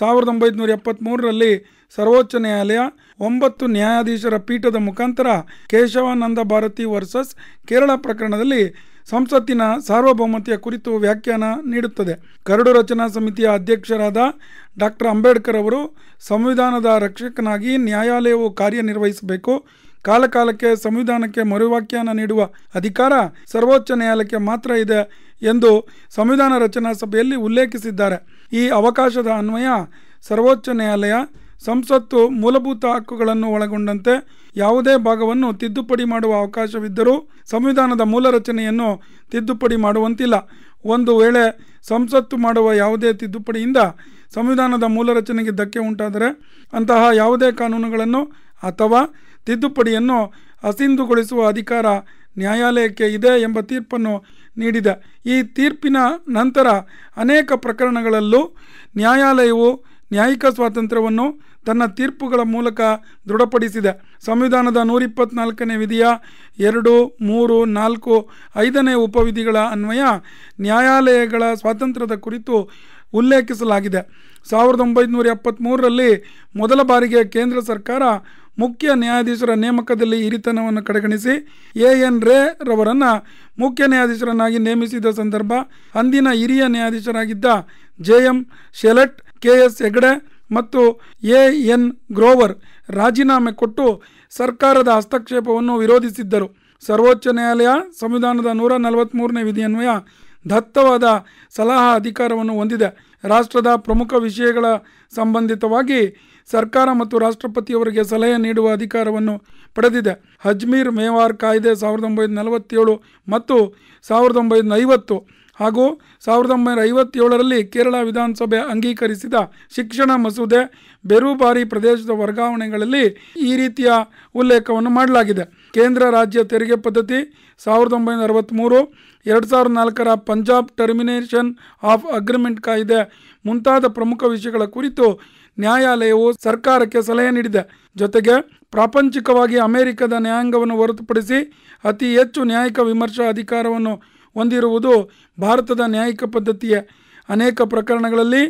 Speaker 2: ಸಾವಿರದ ಒಂಬೈನೂರ ಎಪ್ಪತ್ತ್ಮೂರರಲ್ಲಿ ಸರ್ವೋಚ್ಚ ನ್ಯಾಯಾಲಯ ಒಂಬತ್ತು ನ್ಯಾಯಾಧೀಶರ ಪೀಠದ ಮುಖಾಂತರ ಕೇಶವಾನಂದ ಭಾರತಿ ವರ್ಸಸ್ ಕೇರಳ ಪ್ರಕರಣದಲ್ಲಿ ಸಂಸತ್ತಿನ ಸಾರ್ವಭೌಮತೆಯ ಕುರಿತು ವ್ಯಾಖ್ಯಾನ ನೀಡುತ್ತದೆ ಕರಡು ರಚನಾ ಸಮಿತಿಯ ಅಧ್ಯಕ್ಷರಾದ ಡಾಕ್ಟರ್ ಅಂಬೇಡ್ಕರ್ ಅವರು ಸಂವಿಧಾನದ ರಕ್ಷಕನಾಗಿ ನ್ಯಾಯಾಲಯವು ಕಾರ್ಯನಿರ್ವಹಿಸಬೇಕು ಕಾಲಕಾಲಕ್ಕೆ ಸಂವಿಧಾನಕ್ಕೆ ವ್ಯಾಖ್ಯಾನ ನೀಡುವ ಅಧಿಕಾರ ಸರ್ವೋಚ್ಚ ನ್ಯಾಯಾಲಯಕ್ಕೆ ಮಾತ್ರ ಇದೆ ಎಂದು ಸಂವಿಧಾನ ರಚನಾ ಸಭೆಯಲ್ಲಿ ಉಲ್ಲೇಖಿಸಿದ್ದಾರೆ ಈ ಅವಕಾಶದ ಅನ್ವಯ ಸರ್ವೋಚ್ಚ ನ್ಯಾಯಾಲಯ ಸಂಸತ್ತು ಮೂಲಭೂತ ಹಕ್ಕುಗಳನ್ನು ಒಳಗೊಂಡಂತೆ ಯಾವುದೇ ಭಾಗವನ್ನು ತಿದ್ದುಪಡಿ ಮಾಡುವ ಅವಕಾಶವಿದ್ದರೂ ಸಂವಿಧಾನದ ಮೂಲ ರಚನೆಯನ್ನು ತಿದ್ದುಪಡಿ ಮಾಡುವಂತಿಲ್ಲ ಒಂದು ವೇಳೆ ಸಂಸತ್ತು ಮಾಡುವ ಯಾವುದೇ ತಿದ್ದುಪಡಿಯಿಂದ ಸಂವಿಧಾನದ ಮೂಲ ರಚನೆಗೆ ಧಕ್ಕೆ ಉಂಟಾದರೆ ಅಂತಹ ಯಾವುದೇ ಕಾನೂನುಗಳನ್ನು ಅಥವಾ ತಿದ್ದುಪಡಿಯನ್ನು ಅಸಿಂಧುಗೊಳಿಸುವ ಅಧಿಕಾರ ನ್ಯಾಯಾಲಯಕ್ಕೆ ಇದೆ ಎಂಬ ತೀರ್ಪನ್ನು ನೀಡಿದೆ ಈ ತೀರ್ಪಿನ ನಂತರ ಅನೇಕ ಪ್ರಕರಣಗಳಲ್ಲೂ ನ್ಯಾಯಾಲಯವು ನ್ಯಾಯಿಕ ಸ್ವಾತಂತ್ರ್ಯವನ್ನು ತನ್ನ ತೀರ್ಪುಗಳ ಮೂಲಕ ದೃಢಪಡಿಸಿದೆ ಸಂವಿಧಾನದ ನೂರಿಪ್ಪತ್ನಾಲ್ಕನೇ ವಿಧಿಯ ಎರಡು ಮೂರು ನಾಲ್ಕು ಐದನೇ ಉಪವಿಧಿಗಳ ಅನ್ವಯ ನ್ಯಾಯಾಲಯಗಳ ಸ್ವಾತಂತ್ರ್ಯದ ಕುರಿತು ಉಲ್ಲೇಖಿಸಲಾಗಿದೆ ಸಾವಿರದ ಒಂಬೈನೂರ ಎಪ್ಪತ್ತ್ಮೂರರಲ್ಲಿ ಮೊದಲ ಬಾರಿಗೆ ಕೇಂದ್ರ ಸರ್ಕಾರ ಮುಖ್ಯ ನ್ಯಾಯಾಧೀಶರ ನೇಮಕದಲ್ಲಿ ಹಿರಿತನವನ್ನು ಕಡೆಗಣಿಸಿ ಎ ಎನ್ ರೇ ರವರನ್ನು ಮುಖ್ಯ ನ್ಯಾಯಾಧೀಶರನ್ನಾಗಿ ನೇಮಿಸಿದ ಸಂದರ್ಭ ಅಂದಿನ ಹಿರಿಯ ನ್ಯಾಯಾಧೀಶರಾಗಿದ್ದ J M Shelat K S Hegde ಮತ್ತು ಎ ಎನ್ ಗ್ರೋವರ್ ರಾಜೀನಾಮೆ ಕೊಟ್ಟು ಸರ್ಕಾರದ ಹಸ್ತಕ್ಷೇಪವನ್ನು ವಿರೋಧಿಸಿದ್ದರು ಸರ್ವೋಚ್ಚ ನ್ಯಾಯಾಲಯ ಸಂವಿಧಾನದ ನೂರ ನಲವತ್ತ್ಮೂರನೇ ವಿಧಿಯನ್ವಯ ದತ್ತವಾದ ಸಲಹಾ ಅಧಿಕಾರವನ್ನು ಹೊಂದಿದೆ ರಾಷ್ಟ್ರದ ಪ್ರಮುಖ ವಿಷಯಗಳ ಸಂಬಂಧಿತವಾಗಿ ಸರ್ಕಾರ ಮತ್ತು ರಾಷ್ಟ್ರಪತಿಯವರಿಗೆ ಸಲಹೆ ನೀಡುವ ಅಧಿಕಾರವನ್ನು ಪಡೆದಿದೆ ಅಜ್ಮೀರ್ ಮೇವಾರ್ ಕಾಯ್ದೆ ಸಾವಿರದ ಒಂಬೈನೂರ ನಲವತ್ತೇಳು ಮತ್ತು ಸಾವಿರದ ಒಂಬೈನೂರ ಐವತ್ತು ಹಾಗೂ ಸಾವಿರದ ಒಂಬೈನೂರ ಐವತ್ತೇಳರಲ್ಲಿ ಕೇರಳ ವಿಧಾನಸಭೆ ಅಂಗೀಕರಿಸಿದ ಶಿಕ್ಷಣ ಮಸೂದೆ ಬೇರೂಬಾರಿ ಪ್ರದೇಶದ ವರ್ಗಾವಣೆಗಳಲ್ಲಿ ಈ ರೀತಿಯ ಉಲ್ಲೇಖವನ್ನು ಮಾಡಲಾಗಿದೆ ಕೇಂದ್ರ ರಾಜ್ಯ ತೆರಿಗೆ ಪದ್ಧತಿ ಸಾವಿರದ ಒಂಬೈನೂರ ಅರವತ್ತ್ಮೂರು ಎರಡು ಸಾವಿರದ ನಾಲ್ಕರ ಪಂಜಾಬ್ ಟರ್ಮಿನೇಷನ್ ಆಫ್ ಅಗ್ರಿಮೆಂಟ್ ಕಾಯ್ದೆ ಮುಂತಾದ ಪ್ರಮುಖ ವಿಷಯಗಳ ಕುರಿತು ನ್ಯಾಯಾಲಯವು ಸರ್ಕಾರಕ್ಕೆ ಸಲಹೆ ನೀಡಿದೆ ಜೊತೆಗೆ ಪ್ರಾಪಂಚಿಕವಾಗಿ ಅಮೆರಿಕದ ನ್ಯಾಯಾಂಗವನ್ನು ಹೊರತುಪಡಿಸಿ ಅತಿ ಹೆಚ್ಚು ನ್ಯಾಯಿಕ ವಿಮರ್ಶಾ ಅಧಿಕಾರವನ್ನು ಹೊಂದಿರುವುದು ಭಾರತದ ನ್ಯಾಯಿಕ ಪದ್ಧತಿಯ ಅನೇಕ ಪ್ರಕರಣಗಳಲ್ಲಿ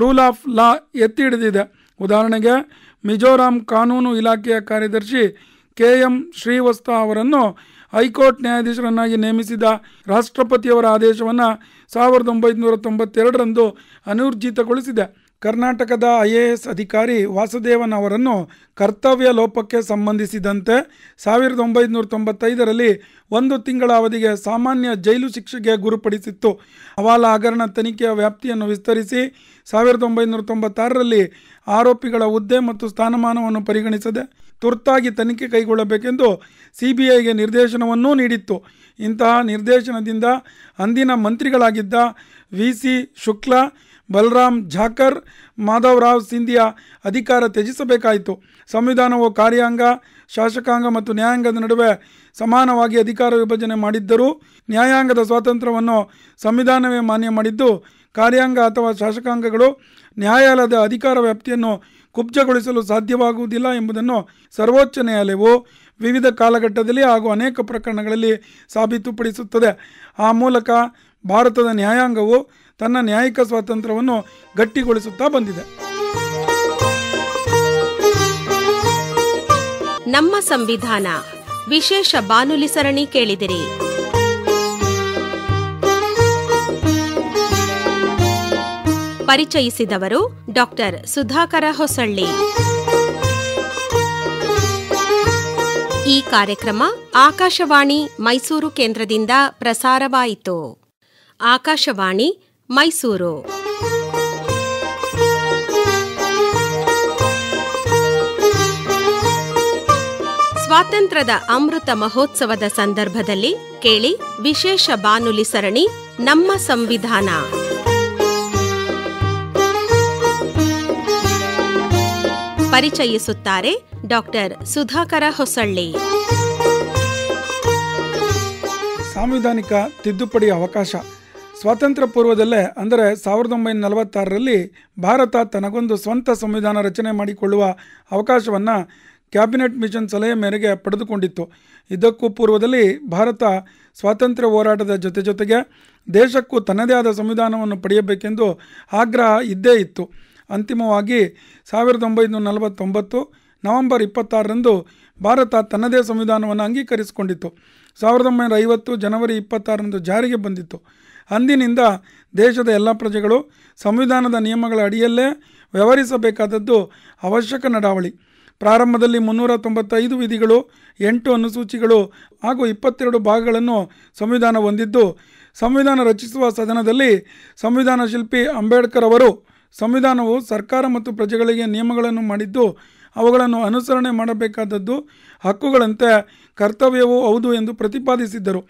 Speaker 2: ರೂಲ್ ಆಫ್ ಲಾ ಎತ್ತಿ ಹಿಡಿದಿದೆ ಉದಾಹರಣೆಗೆ ಮಿಜೋರಾಂ ಕಾನೂನು ಇಲಾಖೆಯ ಕಾರ್ಯದರ್ಶಿ ಕೆ ಎಂ ಶ್ರೀವಸ್ತ ಅವರನ್ನು ಹೈಕೋರ್ಟ್ ನ್ಯಾಯಾಧೀಶರನ್ನಾಗಿ ನೇಮಿಸಿದ ರಾಷ್ಟ್ರಪತಿಯವರ ಆದೇಶವನ್ನು ಸಾವಿರದ ಒಂಬೈನೂರ ತೊಂಬತ್ತೆರಡರಂದು ಅನೂರ್ಜಿತಗೊಳಿಸಿದೆ ಕರ್ನಾಟಕದ ಐ ಎ ಎಸ್ ಅಧಿಕಾರಿ ವಾಸುದೇವನ್ ಅವರನ್ನು ಕರ್ತವ್ಯ ಲೋಪಕ್ಕೆ ಸಂಬಂಧಿಸಿದಂತೆ ಸಾವಿರದ ಒಂಬೈನೂರ ತೊಂಬತ್ತೈದರಲ್ಲಿ ಒಂದು ತಿಂಗಳ ಅವಧಿಗೆ ಸಾಮಾನ್ಯ ಜೈಲು ಶಿಕ್ಷೆಗೆ ಗುರುಪಡಿಸಿತ್ತು ಹವಾಲ ಹಗರಣ ತನಿಖೆಯ ವ್ಯಾಪ್ತಿಯನ್ನು ವಿಸ್ತರಿಸಿ ಸಾವಿರದ ಒಂಬೈನೂರ ತೊಂಬತ್ತಾರರಲ್ಲಿ ಆರೋಪಿಗಳ ಹುದ್ದೆ ಮತ್ತು ಸ್ಥಾನಮಾನವನ್ನು ಪರಿಗಣಿಸದೆ ತುರ್ತಾಗಿ ತನಿಖೆ ಕೈಗೊಳ್ಳಬೇಕೆಂದು ಸಿ ಬಿ ಐಗೆ ನಿರ್ದೇಶನವನ್ನೂ ನೀಡಿತ್ತು ಇಂತಹ ನಿರ್ದೇಶನದಿಂದ ಅಂದಿನ ಮಂತ್ರಿಗಳಾಗಿದ್ದ ವಿ ಸಿ ಶುಕ್ಲಾ ಬಲರಾಮ್ ಝಾಕರ್ ಮಾಧವರಾವ್ ಸಿಂಧಿಯಾ ಅಧಿಕಾರ ತ್ಯಜಿಸಬೇಕಾಯಿತು ಸಂವಿಧಾನವು ಕಾರ್ಯಾಂಗ ಶಾಸಕಾಂಗ ಮತ್ತು ನ್ಯಾಯಾಂಗದ ನಡುವೆ ಸಮಾನವಾಗಿ ಅಧಿಕಾರ ವಿಭಜನೆ ಮಾಡಿದ್ದರೂ ನ್ಯಾಯಾಂಗದ ಸ್ವಾತಂತ್ರ್ಯವನ್ನು ಸಂವಿಧಾನವೇ ಮಾನ್ಯ ಮಾಡಿದ್ದು ಕಾರ್ಯಾಂಗ ಅಥವಾ ಶಾಸಕಾಂಗಗಳು ನ್ಯಾಯಾಲಯದ ಅಧಿಕಾರ ವ್ಯಾಪ್ತಿಯನ್ನು ಕುಬ್ಜಗೊಳಿಸಲು ಸಾಧ್ಯವಾಗುವುದಿಲ್ಲ ಎಂಬುದನ್ನು ಸರ್ವೋಚ್ಚ ನ್ಯಾಯಾಲಯವು ವಿವಿಧ ಕಾಲಘಟ್ಟದಲ್ಲಿ ಹಾಗೂ ಅನೇಕ ಪ್ರಕರಣಗಳಲ್ಲಿ ಸಾಬೀತುಪಡಿಸುತ್ತದೆ ಆ ಮೂಲಕ ಭಾರತದ ನ್ಯಾಯಾಂಗವು ತನ್ನ ನ್ಯಾಯಿಕ ಸ್ವಾತಂತ್ರ್ಯವನ್ನು ಗಟ್ಟಿಗೊಳಿಸುತ್ತಾ ಬಂದಿದೆ
Speaker 1: ನಮ್ಮ ಸಂವಿಧಾನ ವಿಶೇಷ ಬಾನುಲಿ ಸರಣಿ ಕೇಳಿದಿರಿ ಪರಿಚಯಿಸಿದವರು ಡಾಕ್ಟರ್ ಸುಧಾಕರ ಹೊಸಳ್ಳಿ ಈ ಕಾರ್ಯಕ್ರಮ ಆಕಾಶವಾಣಿ ಮೈಸೂರು ಕೇಂದ್ರದಿಂದ ಪ್ರಸಾರವಾಯಿತು ಆಕಾಶವಾಣಿ ಮೈಸೂರು ಸ್ವಾತಂತ್ರ್ಯದ ಅಮೃತ ಮಹೋತ್ಸವದ ಸಂದರ್ಭದಲ್ಲಿ ಕೇಳಿ ವಿಶೇಷ ಬಾನುಲಿ ಸರಣಿ ನಮ್ಮ ಸಂವಿಧಾನ ಪರಿಚಯಿಸುತ್ತಾರೆ ಡಾಕ್ಟರ್ ಸುಧಾಕರ ಹೊಸಳ್ಳಿ
Speaker 2: ಸಾಂವಿಧಾನಿಕ ತಿದ್ದುಪಡಿ ಅವಕಾಶ ಸ್ವಾತಂತ್ರ್ಯ ಪೂರ್ವದಲ್ಲೇ ಅಂದರೆ ಸಾವಿರದ ಒಂಬೈನೂರ ನಲವತ್ತಾರರಲ್ಲಿ ಭಾರತ ತನಗೊಂದು ಸ್ವಂತ ಸಂವಿಧಾನ ರಚನೆ ಮಾಡಿಕೊಳ್ಳುವ ಅವಕಾಶವನ್ನು ಕ್ಯಾಬಿನೆಟ್ ಮಿಷನ್ ಸಲಹೆ ಮೇರೆಗೆ ಪಡೆದುಕೊಂಡಿತ್ತು ಇದಕ್ಕೂ ಪೂರ್ವದಲ್ಲಿ ಭಾರತ ಸ್ವಾತಂತ್ರ್ಯ ಹೋರಾಟದ ಜೊತೆ ಜೊತೆಗೆ ದೇಶಕ್ಕೂ ತನ್ನದೇ ಆದ ಸಂವಿಧಾನವನ್ನು ಪಡೆಯಬೇಕೆಂದು ಆಗ್ರಹ ಇದ್ದೇ ಇತ್ತು ಅಂತಿಮವಾಗಿ ಸಾವಿರದ ಒಂಬೈನೂರ ನಲವತ್ತೊಂಬತ್ತು ನವೆಂಬರ್ ಇಪ್ಪತ್ತಾರರಂದು ಭಾರತ ತನ್ನದೇ ಸಂವಿಧಾನವನ್ನು ಅಂಗೀಕರಿಸಿಕೊಂಡಿತ್ತು ಸಾವಿರದ ಒಂಬೈನೂರ ಐವತ್ತು ಜನವರಿ ಇಪ್ಪತ್ತಾರರಂದು ಜಾರಿಗೆ ಬಂದಿತ್ತು ಅಂದಿನಿಂದ ದೇಶದ ಎಲ್ಲ ಪ್ರಜೆಗಳು ಸಂವಿಧಾನದ ನಿಯಮಗಳ ಅಡಿಯಲ್ಲೇ ವ್ಯವಹರಿಸಬೇಕಾದದ್ದು ಅವಶ್ಯಕ ನಡಾವಳಿ ಪ್ರಾರಂಭದಲ್ಲಿ ಮುನ್ನೂರ ತೊಂಬತ್ತೈದು ವಿಧಿಗಳು ಎಂಟು ಅನುಸೂಚಿಗಳು ಹಾಗೂ ಇಪ್ಪತ್ತೆರಡು ಭಾಗಗಳನ್ನು ಸಂವಿಧಾನ ಹೊಂದಿದ್ದು ಸಂವಿಧಾನ ರಚಿಸುವ ಸದನದಲ್ಲಿ ಸಂವಿಧಾನ ಶಿಲ್ಪಿ ಅಂಬೇಡ್ಕರ್ ಅವರು ಸಂವಿಧಾನವು ಸರ್ಕಾರ ಮತ್ತು ಪ್ರಜೆಗಳಿಗೆ ನಿಯಮಗಳನ್ನು ಮಾಡಿದ್ದು ಅವುಗಳನ್ನು ಅನುಸರಣೆ ಮಾಡಬೇಕಾದದ್ದು ಹಕ್ಕುಗಳಂತೆ ಕರ್ತವ್ಯವೂ ಹೌದು ಎಂದು ಪ್ರತಿಪಾದಿಸಿದ್ದರು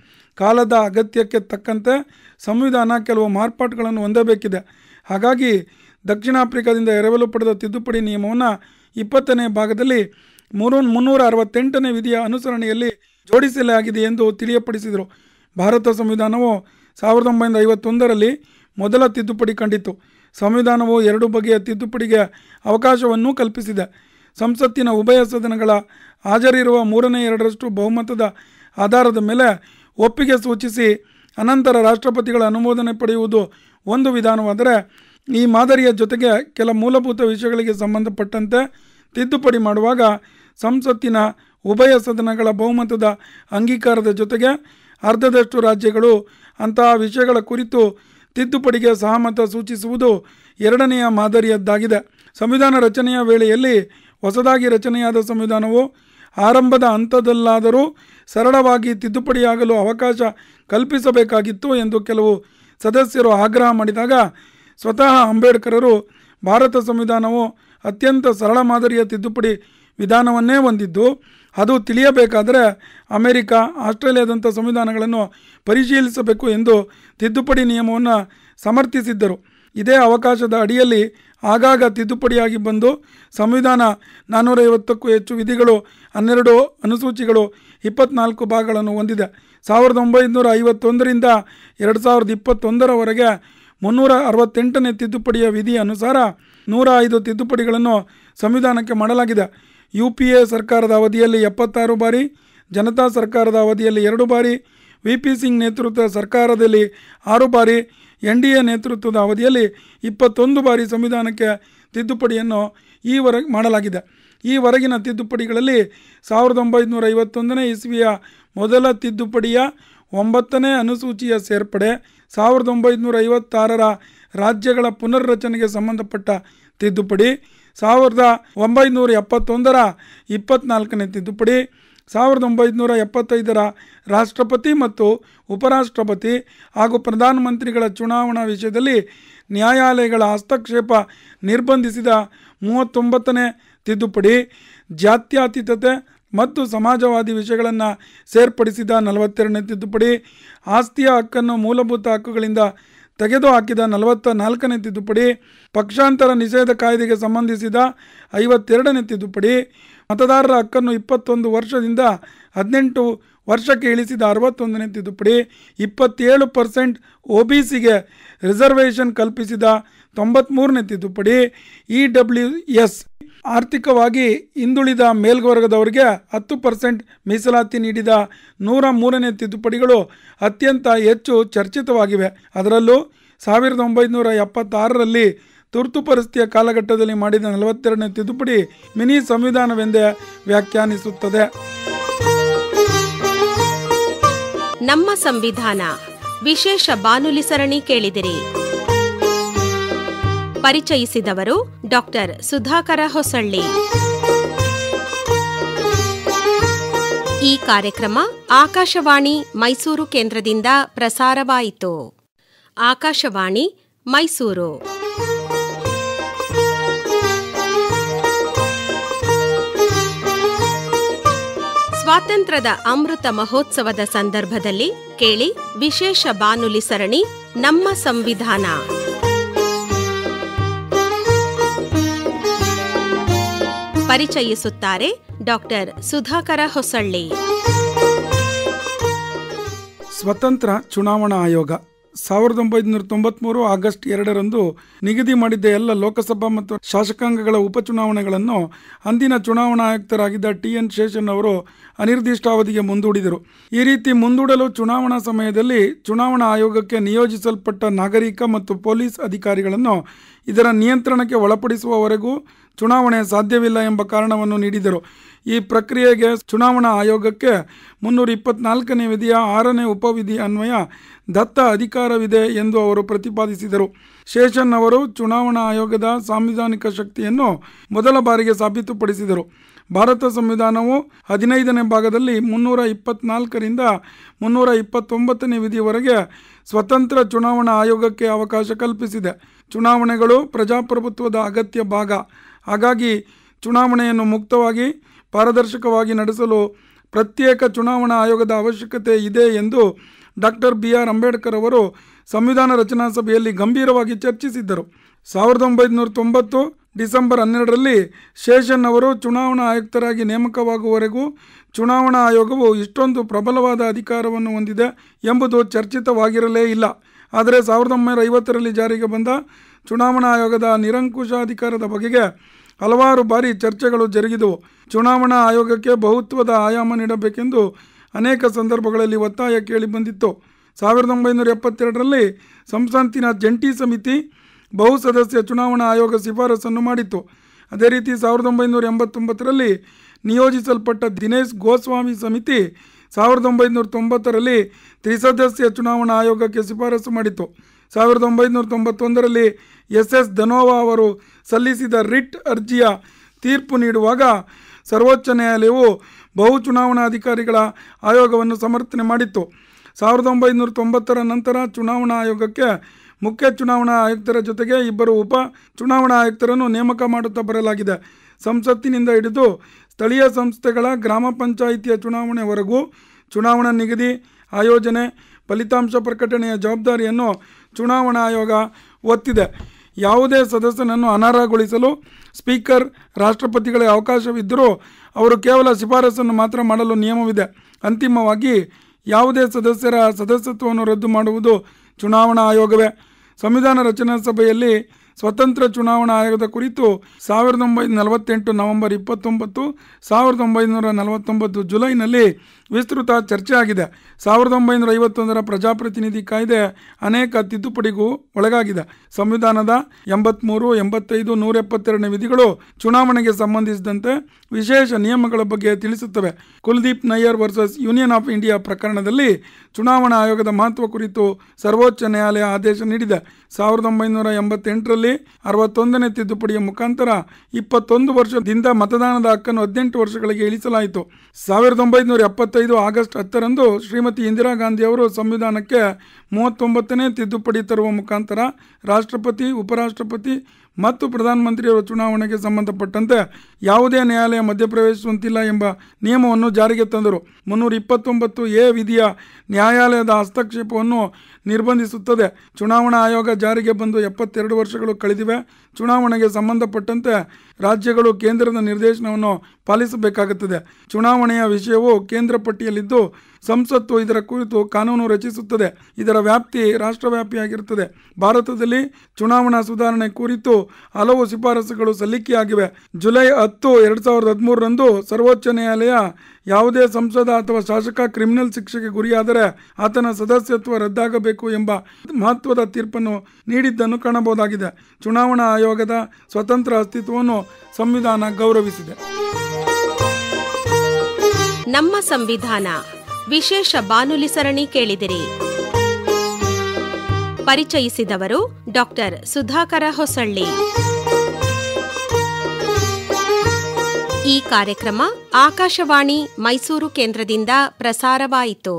Speaker 2: ಕಾಲದ ಅಗತ್ಯಕ್ಕೆ ತಕ್ಕಂತೆ ಸಂವಿಧಾನ ಕೆಲವು ಮಾರ್ಪಾಟುಗಳನ್ನು ಹೊಂದಬೇಕಿದೆ ಹಾಗಾಗಿ ದಕ್ಷಿಣ ಆಫ್ರಿಕಾದಿಂದ ಎರವಲು ಪಡೆದ ತಿದ್ದುಪಡಿ ನಿಯಮವನ್ನು ಇಪ್ಪತ್ತನೇ ಭಾಗದಲ್ಲಿ ಮೂರು ಮುನ್ನೂರ ಅರವತ್ತೆಂಟನೇ ವಿಧಿಯ ಅನುಸರಣೆಯಲ್ಲಿ ಜೋಡಿಸಲಾಗಿದೆ ಎಂದು ತಿಳಿಯಪಡಿಸಿದರು ಭಾರತ ಸಂವಿಧಾನವು ಸಾವಿರದ ಒಂಬೈನೂರ ಐವತ್ತೊಂದರಲ್ಲಿ ಮೊದಲ ತಿದ್ದುಪಡಿ ಕಂಡಿತು ಸಂವಿಧಾನವು ಎರಡು ಬಗೆಯ ತಿದ್ದುಪಡಿಗೆ ಅವಕಾಶವನ್ನು ಕಲ್ಪಿಸಿದೆ ಸಂಸತ್ತಿನ ಉಭಯ ಸದನಗಳ ಹಾಜರಿರುವ ಮೂರನೇ ಎರಡರಷ್ಟು ಬಹುಮತದ ಆಧಾರದ ಮೇಲೆ ಒಪ್ಪಿಗೆ ಸೂಚಿಸಿ ಅನಂತರ ರಾಷ್ಟ್ರಪತಿಗಳ ಅನುಮೋದನೆ ಪಡೆಯುವುದು ಒಂದು ವಿಧಾನವಾದರೆ ಈ ಮಾದರಿಯ ಜೊತೆಗೆ ಕೆಲ ಮೂಲಭೂತ ವಿಷಯಗಳಿಗೆ ಸಂಬಂಧಪಟ್ಟಂತೆ ತಿದ್ದುಪಡಿ ಮಾಡುವಾಗ ಸಂಸತ್ತಿನ ಉಭಯ ಸದನಗಳ ಬಹುಮತದ ಅಂಗೀಕಾರದ ಜೊತೆಗೆ ಅರ್ಧದಷ್ಟು ರಾಜ್ಯಗಳು ಅಂತಹ ವಿಷಯಗಳ ಕುರಿತು ತಿದ್ದುಪಡಿಗೆ ಸಹಮತ ಸೂಚಿಸುವುದು ಎರಡನೆಯ ಮಾದರಿಯದ್ದಾಗಿದೆ ಸಂವಿಧಾನ ರಚನೆಯ ವೇಳೆಯಲ್ಲಿ ಹೊಸದಾಗಿ ರಚನೆಯಾದ ಸಂವಿಧಾನವು ಆರಂಭದ ಹಂತದಲ್ಲಾದರೂ ಸರಳವಾಗಿ ತಿದ್ದುಪಡಿಯಾಗಲು ಅವಕಾಶ ಕಲ್ಪಿಸಬೇಕಾಗಿತ್ತು ಎಂದು ಕೆಲವು ಸದಸ್ಯರು ಆಗ್ರಹ ಮಾಡಿದಾಗ ಸ್ವತಃ ಅಂಬೇಡ್ಕರರು ಭಾರತ ಸಂವಿಧಾನವು ಅತ್ಯಂತ ಸರಳ ಮಾದರಿಯ ತಿದ್ದುಪಡಿ ವಿಧಾನವನ್ನೇ ಹೊಂದಿದ್ದು ಅದು ತಿಳಿಯಬೇಕಾದರೆ ಅಮೆರಿಕ ಆಸ್ಟ್ರೇಲಿಯಾದಂಥ ಸಂವಿಧಾನಗಳನ್ನು ಪರಿಶೀಲಿಸಬೇಕು ಎಂದು ತಿದ್ದುಪಡಿ ನಿಯಮವನ್ನು ಸಮರ್ಥಿಸಿದ್ದರು ಇದೇ ಅವಕಾಶದ ಅಡಿಯಲ್ಲಿ ಆಗಾಗ ತಿದ್ದುಪಡಿಯಾಗಿ ಬಂದು ಸಂವಿಧಾನ ನಾನ್ನೂರ ಐವತ್ತಕ್ಕೂ ಹೆಚ್ಚು ವಿಧಿಗಳು ಹನ್ನೆರಡು ಅನುಸೂಚಿಗಳು ಇಪ್ಪತ್ನಾಲ್ಕು ಭಾಗಗಳನ್ನು ಹೊಂದಿದೆ ಸಾವಿರದ ಒಂಬೈನೂರ ಐವತ್ತೊಂದರಿಂದ ಎರಡು ಸಾವಿರದ ಇಪ್ಪತ್ತೊಂದರವರೆಗೆ ಮುನ್ನೂರ ಅರವತ್ತೆಂಟನೇ ತಿದ್ದುಪಡಿಯ ವಿಧಿ ಅನುಸಾರ ನೂರ ಐದು ತಿದ್ದುಪಡಿಗಳನ್ನು ಸಂವಿಧಾನಕ್ಕೆ ಮಾಡಲಾಗಿದೆ ಯು ಪಿ ಎ ಸರ್ಕಾರದ ಅವಧಿಯಲ್ಲಿ ಎಪ್ಪತ್ತಾರು ಬಾರಿ ಜನತಾ ಸರ್ಕಾರದ ಅವಧಿಯಲ್ಲಿ ಎರಡು ಬಾರಿ ವಿ ಪಿ ಸಿಂಗ್ ನೇತೃತ್ವದ ಸರ್ಕಾರದಲ್ಲಿ ಆರು ಬಾರಿ ಎನ್ ಡಿ ಎ ನೇತೃತ್ವದ ಅವಧಿಯಲ್ಲಿ ಇಪ್ಪತ್ತೊಂದು ಬಾರಿ ಸಂವಿಧಾನಕ್ಕೆ ತಿದ್ದುಪಡಿಯನ್ನು ಈವರೆಗೆ ಮಾಡಲಾಗಿದೆ ಈವರೆಗಿನ ತಿದ್ದುಪಡಿಗಳಲ್ಲಿ ಸಾವಿರದ ಒಂಬೈನೂರ ಐವತ್ತೊಂದನೇ ಇಸ್ವಿಯ ಮೊದಲ ತಿದ್ದುಪಡಿಯ ಒಂಬತ್ತನೇ ಅನುಸೂಚಿಯ ಸೇರ್ಪಡೆ ಸಾವಿರದ ಒಂಬೈನೂರ ಐವತ್ತಾರರ ರಾಜ್ಯಗಳ ಪುನರ್ರಚನೆಗೆ ಸಂಬಂಧಪಟ್ಟ ತಿದ್ದುಪಡಿ ಸಾವಿರದ ಒಂಬೈನೂರ ಎಪ್ಪತ್ತೊಂದರ ಇಪ್ಪತ್ತ್ನಾಲ್ಕನೇ ತಿದ್ದುಪಡಿ ಸಾವಿರದ ಒಂಬೈನೂರ ಎಪ್ಪತ್ತೈದರ ರಾಷ್ಟ್ರಪತಿ ಮತ್ತು ಉಪರಾಷ್ಟ್ರಪತಿ ಹಾಗೂ ಪ್ರಧಾನಮಂತ್ರಿಗಳ ಚುನಾವಣಾ ವಿಷಯದಲ್ಲಿ ನ್ಯಾಯಾಲಯಗಳ ಹಸ್ತಕ್ಷೇಪ ನಿರ್ಬಂಧಿಸಿದ ಮೂವತ್ತೊಂಬತ್ತನೇ ತಿದ್ದುಪಡಿ ಜಾತ್ಯತೀತತೆ ಮತ್ತು ಸಮಾಜವಾದಿ ವಿಷಯಗಳನ್ನು ಸೇರ್ಪಡಿಸಿದ ನಲವತ್ತೆರಡನೇ ತಿದ್ದುಪಡಿ ಆಸ್ತಿಯ ಹಕ್ಕನ್ನು ಮೂಲಭೂತ ಹಕ್ಕುಗಳಿಂದ ತೆಗೆದುಹಾಕಿದ ನಲವತ್ತ ನಾಲ್ಕನೇ ತಿದ್ದುಪಡಿ ಪಕ್ಷಾಂತರ ನಿಷೇಧ ಕಾಯ್ದೆಗೆ ಸಂಬಂಧಿಸಿದ ಐವತ್ತೆರಡನೇ ತಿದ್ದುಪಡಿ ಮತದಾರರ ಹಕ್ಕನ್ನು ಇಪ್ಪತ್ತೊಂದು ವರ್ಷದಿಂದ ಹದಿನೆಂಟು ವರ್ಷಕ್ಕೆ ಇಳಿಸಿದ ಅರವತ್ತೊಂದನೇ ತಿದ್ದುಪಡಿ ಇಪ್ಪತ್ತೇಳು ಪರ್ಸೆಂಟ್ ಒ ಬಿ ಸಿಗೆ ರಿಸರ್ವೇಷನ್ ಕಲ್ಪಿಸಿದ ತೊಂಬತ್ತ್ಮೂರನೇ ತಿದ್ದುಪಡಿ ಇ ಡಬ್ಲ್ಯೂ ಎಸ್ ಆರ್ಥಿಕವಾಗಿ ಹಿಂದುಳಿದ ಮೇಲ್ವರ್ಗದವರಿಗೆ ಹತ್ತು ಪರ್ಸೆಂಟ್ ಮೀಸಲಾತಿ ನೀಡಿದ ನೂರ ಮೂರನೇ ತಿದ್ದುಪಡಿಗಳು ಅತ್ಯಂತ ಹೆಚ್ಚು ಚರ್ಚಿತವಾಗಿವೆ ಅದರಲ್ಲೂ ಸಾವಿರದ ಒಂಬೈನೂರ ಎಪ್ಪತ್ತಾರರಲ್ಲಿ ತುರ್ತು ಪರಿಸ್ಥಿತಿಯ ಕಾಲಘಟ್ಟದಲ್ಲಿ ಮಾಡಿದ ನಲವತ್ತೆರಡನೇ ತಿದ್ದುಪಡಿ ಮಿನಿ ಸಂವಿಧಾನವೆಂದೇ ವ್ಯಾಖ್ಯಾನಿಸುತ್ತದೆ
Speaker 1: ನಮ್ಮ ಸಂವಿಧಾನ ವಿಶೇಷ ಬಾನುಲಿ ಸರಣಿ ಕೇಳಿದಿರಿ ಪರಿಚಯಿಸಿದವರು ಡಾಕ್ಟರ್ ಸುಧಾಕರ ಹೊಸಳ್ಳಿ ಈ ಕಾರ್ಯಕ್ರಮ ಆಕಾಶವಾಣಿ ಮೈಸೂರು ಕೇಂದ್ರದಿಂದ ಪ್ರಸಾರವಾಯಿತು ಆಕಾಶವಾಣಿ ಮೈಸೂರು ಸ್ವಾತಂತ್ರ್ಯದ ಅಮೃತ ಮಹೋತ್ಸವದ ಸಂದರ್ಭದಲ್ಲಿ ಕೇಳಿ ವಿಶೇಷ ಬಾನುಲಿ ಸರಣಿ ನಮ್ಮ ಸಂವಿಧಾನ ಪರಿಚಯಿಸುತ್ತಾರೆ ಡಾಕ್ಟರ್ ಸುಧಾಕರ ಹೊಸಳ್ಳಿ
Speaker 2: ಸ್ವತಂತ್ರ ಚುನಾವಣಾ ಆಯೋಗ ಸಾವಿರದ ಒಂಬೈನೂರ ತೊಂಬತ್ಮೂರು ಆಗಸ್ಟ್ ಎರಡರಂದು ನಿಗದಿ ಮಾಡಿದ್ದ ಎಲ್ಲ ಲೋಕಸಭಾ ಮತ್ತು ಶಾಸಕಾಂಗಗಳ ಉಪಚುನಾವಣೆಗಳನ್ನು ಅಂದಿನ ಚುನಾವಣಾ ಆಯುಕ್ತರಾಗಿದ್ದ ಟಿ ಎನ್ ಶೇಷನ್ ಅವರು ಅನಿರ್ದಿಷ್ಟಾವಧಿಗೆ ಮುಂದೂಡಿದರು ಈ ರೀತಿ ಮುಂದೂಡಲು ಚುನಾವಣಾ ಸಮಯದಲ್ಲಿ ಚುನಾವಣಾ ಆಯೋಗಕ್ಕೆ ನಿಯೋಜಿಸಲ್ಪಟ್ಟ ನಾಗರಿಕ ಮತ್ತು ಪೊಲೀಸ್ ಅಧಿಕಾರಿಗಳನ್ನು ಇದರ ನಿಯಂತ್ರಣಕ್ಕೆ ಒಳಪಡಿಸುವವರೆಗೂ ಚುನಾವಣೆ ಸಾಧ್ಯವಿಲ್ಲ ಎಂಬ ಕಾರಣವನ್ನು ನೀಡಿದರು ಈ ಪ್ರಕ್ರಿಯೆಗೆ ಚುನಾವಣಾ ಆಯೋಗಕ್ಕೆ ಮುನ್ನೂರ ಇಪ್ಪತ್ನಾಲ್ಕನೇ ವಿಧಿಯ ಆರನೇ ಉಪವಿಧಿ ಅನ್ವಯ ದತ್ತ ಅಧಿಕಾರವಿದೆ ಎಂದು ಅವರು ಪ್ರತಿಪಾದಿಸಿದರು ಶೇಷನ್ ಅವರು ಚುನಾವಣಾ ಆಯೋಗದ ಸಾಂವಿಧಾನಿಕ ಶಕ್ತಿಯನ್ನು ಮೊದಲ ಬಾರಿಗೆ ಸಾಬೀತುಪಡಿಸಿದರು ಭಾರತ ಸಂವಿಧಾನವು ಹದಿನೈದನೇ ಭಾಗದಲ್ಲಿ ಮುನ್ನೂರ ಇಪ್ಪತ್ನಾಲ್ಕರಿಂದ ಮುನ್ನೂರ ಇಪ್ಪತ್ತೊಂಬತ್ತನೇ ವಿಧಿಯವರೆಗೆ ಸ್ವತಂತ್ರ ಚುನಾವಣಾ ಆಯೋಗಕ್ಕೆ ಅವಕಾಶ ಕಲ್ಪಿಸಿದೆ ಚುನಾವಣೆಗಳು ಪ್ರಜಾಪ್ರಭುತ್ವದ ಅಗತ್ಯ ಭಾಗ ಹಾಗಾಗಿ ಚುನಾವಣೆಯನ್ನು ಮುಕ್ತವಾಗಿ ಪಾರದರ್ಶಕವಾಗಿ ನಡೆಸಲು ಪ್ರತ್ಯೇಕ ಚುನಾವಣಾ ಆಯೋಗದ ಅವಶ್ಯಕತೆ ಇದೆ ಎಂದು ಡಾಕ್ಟರ್ ಬಿ ಆರ್ ಅಂಬೇಡ್ಕರ್ ಅವರು ಸಂವಿಧಾನ ರಚನಾ ಸಭೆಯಲ್ಲಿ ಗಂಭೀರವಾಗಿ ಚರ್ಚಿಸಿದ್ದರು ಸಾವಿರದ ಒಂಬೈನೂರ ತೊಂಬತ್ತು ಡಿಸೆಂಬರ್ ಹನ್ನೆರಡರಲ್ಲಿ ಶೇಷನ್ ಅವರು ಚುನಾವಣಾ ಆಯುಕ್ತರಾಗಿ ನೇಮಕವಾಗುವವರೆಗೂ ಚುನಾವಣಾ ಆಯೋಗವು ಇಷ್ಟೊಂದು ಪ್ರಬಲವಾದ ಅಧಿಕಾರವನ್ನು ಹೊಂದಿದೆ ಎಂಬುದು ಚರ್ಚಿತವಾಗಿರಲೇ ಇಲ್ಲ ಆದರೆ ಸಾವಿರದ ಒಂಬೈನೂರ ಐವತ್ತರಲ್ಲಿ ಜಾರಿಗೆ ಬಂದ ಚುನಾವಣಾ ಆಯೋಗದ ನಿರಂಕುಶ ಅಧಿಕಾರದ ಬಗೆಗೆ ಹಲವಾರು ಬಾರಿ ಚರ್ಚೆಗಳು ಜರುಗಿದವು ಚುನಾವಣಾ ಆಯೋಗಕ್ಕೆ ಬಹುತ್ವದ ಆಯಾಮ ನೀಡಬೇಕೆಂದು ಅನೇಕ ಸಂದರ್ಭಗಳಲ್ಲಿ ಒತ್ತಾಯ ಕೇಳಿ ಬಂದಿತ್ತು ಸಾವಿರದ ಒಂಬೈನೂರ ಎಪ್ಪತ್ತೆರಡರಲ್ಲಿ ಸಂಸತ್ತಿನ ಜಂಟಿ ಸಮಿತಿ ಬಹುಸದಸ್ಯ ಚುನಾವಣಾ ಆಯೋಗ ಶಿಫಾರಸನ್ನು ಮಾಡಿತ್ತು ಅದೇ ರೀತಿ ಸಾವಿರದ ಒಂಬೈನೂರ ಎಂಬತ್ತೊಂಬತ್ತರಲ್ಲಿ ನಿಯೋಜಿಸಲ್ಪಟ್ಟ ದಿನೇಶ್ ಗೋಸ್ವಾಮಿ ಸಮಿತಿ ಸಾವಿರದ ಒಂಬೈನೂರ ತೊಂಬತ್ತರಲ್ಲಿ ತ್ರಿಸದಸ್ಯ ಚುನಾವಣಾ ಆಯೋಗಕ್ಕೆ ಶಿಫಾರಸು ಮಾಡಿತ್ತು ಸಾವಿರದ ಒಂಬೈನೂರ ತೊಂಬತ್ತೊಂದರಲ್ಲಿ ಎಸ್ ಎಸ್ ಧನೋವಾ ಅವರು ಸಲ್ಲಿಸಿದ ರಿಟ್ ಅರ್ಜಿಯ ತೀರ್ಪು ನೀಡುವಾಗ ಸರ್ವೋಚ್ಚ ನ್ಯಾಯಾಲಯವು ಬಹು ಚುನಾವಣಾಧಿಕಾರಿಗಳ ಆಯೋಗವನ್ನು ಸಮರ್ಥನೆ ಮಾಡಿತ್ತು ಸಾವಿರದ ಒಂಬೈನೂರ ತೊಂಬತ್ತರ ನಂತರ ಚುನಾವಣಾ ಆಯೋಗಕ್ಕೆ ಮುಖ್ಯ ಚುನಾವಣಾ ಆಯುಕ್ತರ ಜೊತೆಗೆ ಇಬ್ಬರು ಉಪ ಚುನಾವಣಾ ಆಯುಕ್ತರನ್ನು ನೇಮಕ ಮಾಡುತ್ತಾ ಬರಲಾಗಿದೆ ಸಂಸತ್ತಿನಿಂದ ಹಿಡಿದು ಸ್ಥಳೀಯ ಸಂಸ್ಥೆಗಳ ಗ್ರಾಮ ಪಂಚಾಯಿತಿಯ ಚುನಾವಣೆವರೆಗೂ ಚುನಾವಣಾ ನಿಗದಿ ಆಯೋಜನೆ ಫಲಿತಾಂಶ ಪ್ರಕಟಣೆಯ ಜವಾಬ್ದಾರಿಯನ್ನು ಚುನಾವಣಾ ಆಯೋಗ ಒತ್ತಿದೆ ಯಾವುದೇ ಸದಸ್ಯನನ್ನು ಅನರ್ಹಗೊಳಿಸಲು ಸ್ಪೀಕರ್ ರಾಷ್ಟ್ರಪತಿಗಳಿಗೆ ಅವಕಾಶವಿದ್ದರೂ ಅವರು ಕೇವಲ ಶಿಫಾರಸನ್ನು ಮಾತ್ರ ಮಾಡಲು ನಿಯಮವಿದೆ ಅಂತಿಮವಾಗಿ ಯಾವುದೇ ಸದಸ್ಯರ ಸದಸ್ಯತ್ವವನ್ನು ರದ್ದು ಮಾಡುವುದು ಚುನಾವಣಾ ಆಯೋಗವೇ ಸಂವಿಧಾನ ರಚನಾ ಸಭೆಯಲ್ಲಿ ಸ್ವತಂತ್ರ ಚುನಾವಣಾ ಆಯೋಗದ ಕುರಿತು ಸಾವಿರದ ಒಂಬೈನೂರ ನಲವತ್ತೆಂಟು ನವೆಂಬರ್ ಇಪ್ಪತ್ತೊಂಬತ್ತು ಸಾವಿರದ ಒಂಬೈನೂರ ನಲವತ್ತೊಂಬತ್ತು ಜುಲೈನಲ್ಲಿ ವಿಸ್ತೃತ ಚರ್ಚೆ ಆಗಿದೆ ಸಾವಿರದ ಒಂಬೈನೂರ ಐವತ್ತೊಂದರ ಪ್ರಜಾಪ್ರತಿನಿಧಿ ಕಾಯ್ದೆ ಅನೇಕ ತಿದ್ದುಪಡಿಗೂ ಒಳಗಾಗಿದೆ ಸಂವಿಧಾನದ ಎಂಬತ್ಮೂರು ಎಂಬತ್ತೈದು ನೂರ ಎಪ್ಪತ್ತೆರಡನೇ ವಿಧಿಗಳು ಚುನಾವಣೆಗೆ ಸಂಬಂಧಿಸಿದಂತೆ ವಿಶೇಷ ನಿಯಮಗಳ ಬಗ್ಗೆ ತಿಳಿಸುತ್ತವೆ Kuldip Nayar versus union of India ಪ್ರಕರಣದಲ್ಲಿ ಚುನಾವಣಾ ಆಯೋಗದ ಮಹತ್ವ ಕುರಿತು ಸರ್ವೋಚ್ಚ ನ್ಯಾಯಾಲಯ ಆದೇಶ ನೀಡಿದೆ ಸಾವಿರದ ಒಂಬೈನೂರ ಎಂಬತ್ತೆಂಟರಲ್ಲಿ ಸಂದರ್ಭದಲ್ಲಿ ಅರವತ್ತೊಂದನೇ ತಿದ್ದುಪಡಿಯ ಮುಖಾಂತರ ಇಪ್ಪತ್ತೊಂದು ವರ್ಷದಿಂದ ಮತದಾನದ ಹಕ್ಕನ್ನು ಹದಿನೆಂಟು ವರ್ಷಗಳಿಗೆ ಇಳಿಸಲಾಯಿತು ಸಾವಿರದ ಒಂಬೈನೂರ ಎಪ್ಪತ್ತೈದು ಆಗಸ್ಟ್ ಹತ್ತರಂದು ಶ್ರೀಮತಿ ಇಂದಿರಾ ಗಾಂಧಿ ಅವರು ಸಂವಿಧಾನಕ್ಕೆ ಮೂವತ್ತೊಂಬತ್ತನೇ ತಿದ್ದುಪಡಿ ತರುವ ಮುಖಾಂತರ ರಾಷ್ಟ್ರಪತಿ ಉಪರಾಷ್ಟ್ರಪತಿ ಮತ್ತು ಪ್ರಧಾನಮಂತ್ರಿಯವರ ಚುನಾವಣೆಗೆ ಸಂಬಂಧಪಟ್ಟಂತೆ ಯಾವುದೇ ನ್ಯಾಯಾಲಯ ಮಧ್ಯಪ್ರವೇಶಿಸುವಂತಿಲ್ಲ ಎಂಬ ನಿಯಮವನ್ನು ಜಾರಿಗೆ ತಂದರು ಮುನ್ನೂರ ಇಪ್ಪತ್ತೊಂಬತ್ತು ಎ ವಿಧಿಯ ನ್ಯಾಯಾಲಯದ ಹಸ್ತಕ್ಷೇಪವನ್ನು ನಿರ್ಬಂಧಿಸುತ್ತದೆ ಚುನಾವಣಾ ಆಯೋಗ ಜಾರಿಗೆ ಬಂದು ಎಪ್ಪತ್ತೆರಡು ವರ್ಷಗಳು ಕಳೆದಿವೆ ಚುನಾವಣೆಗೆ ಸಂಬಂಧಪಟ್ಟಂತೆ ರಾಜ್ಯಗಳು ಕೇಂದ್ರದ ನಿರ್ದೇಶನವನ್ನು ಪಾಲಿಸಬೇಕಾಗುತ್ತದೆ ಚುನಾವಣೆಯ ವಿಷಯವು ಕೇಂದ್ರ ಪಟ್ಟಿಯಲ್ಲಿದ್ದು ಸಂಸತ್ತು ಇದರ ಕುರಿತು ಕಾನೂನು ರಚಿಸುತ್ತದೆ ಇದರ ವ್ಯಾಪ್ತಿ ರಾಷ್ಟ್ರವ್ಯಾಪಿಯಾಗಿರುತ್ತದೆ ಭಾರತದಲ್ಲಿ ಚುನಾವಣಾ ಸುಧಾರಣೆ ಕುರಿತು ಹಲವು ಶಿಫಾರಸುಗಳು ಸಲ್ಲಿಕೆಯಾಗಿವೆ ಜುಲೈ ಹತ್ತು ಎರಡು ಸಾವಿರದ ಹದಿಮೂರರಂದು ಸರ್ವೋಚ್ಚ ನ್ಯಾಯಾಲಯ ಯಾವುದೇ ಸಂಸದ ಅಥವಾ ಶಾಸಕ ಕ್ರಿಮಿನಲ್ ಶಿಕ್ಷೆಗೆ ಗುರಿಯಾದರೆ ಆತನ ಸದಸ್ಯತ್ವ ರದ್ದಾಗಬೇಕು ಎಂಬ ಮಹತ್ವದ ತೀರ್ಪನ್ನು ನೀಡಿದ್ದನ್ನು ಕಾಣಬಹುದಾಗಿದೆ ಚುನಾವಣಾ ಆಯೋಗದ ಸ್ವತಂತ್ರ ಅಸ್ತಿತ್ವವನ್ನು ಸಂವಿಧಾನ ಗೌರವಿಸಿದೆ
Speaker 1: ನಮ್ಮ ಸಂವಿಧಾನ ವಿಶೇಷ ಬಾನುಲಿ ಸರಣಿ ಕೇಳಿದಿರಿ ಪರಿಚಯಿಸಿದವರು ಡಾಕ್ಟರ್ ಸುಧಾಕರ ಹೊಸಳ್ಳಿ ಈ ಕಾರ್ಯಕ್ರಮ ಆಕಾಶವಾಣಿ ಮೈಸೂರು ಕೇಂದ್ರದಿಂದ ಪ್ರಸಾರವಾಯಿತು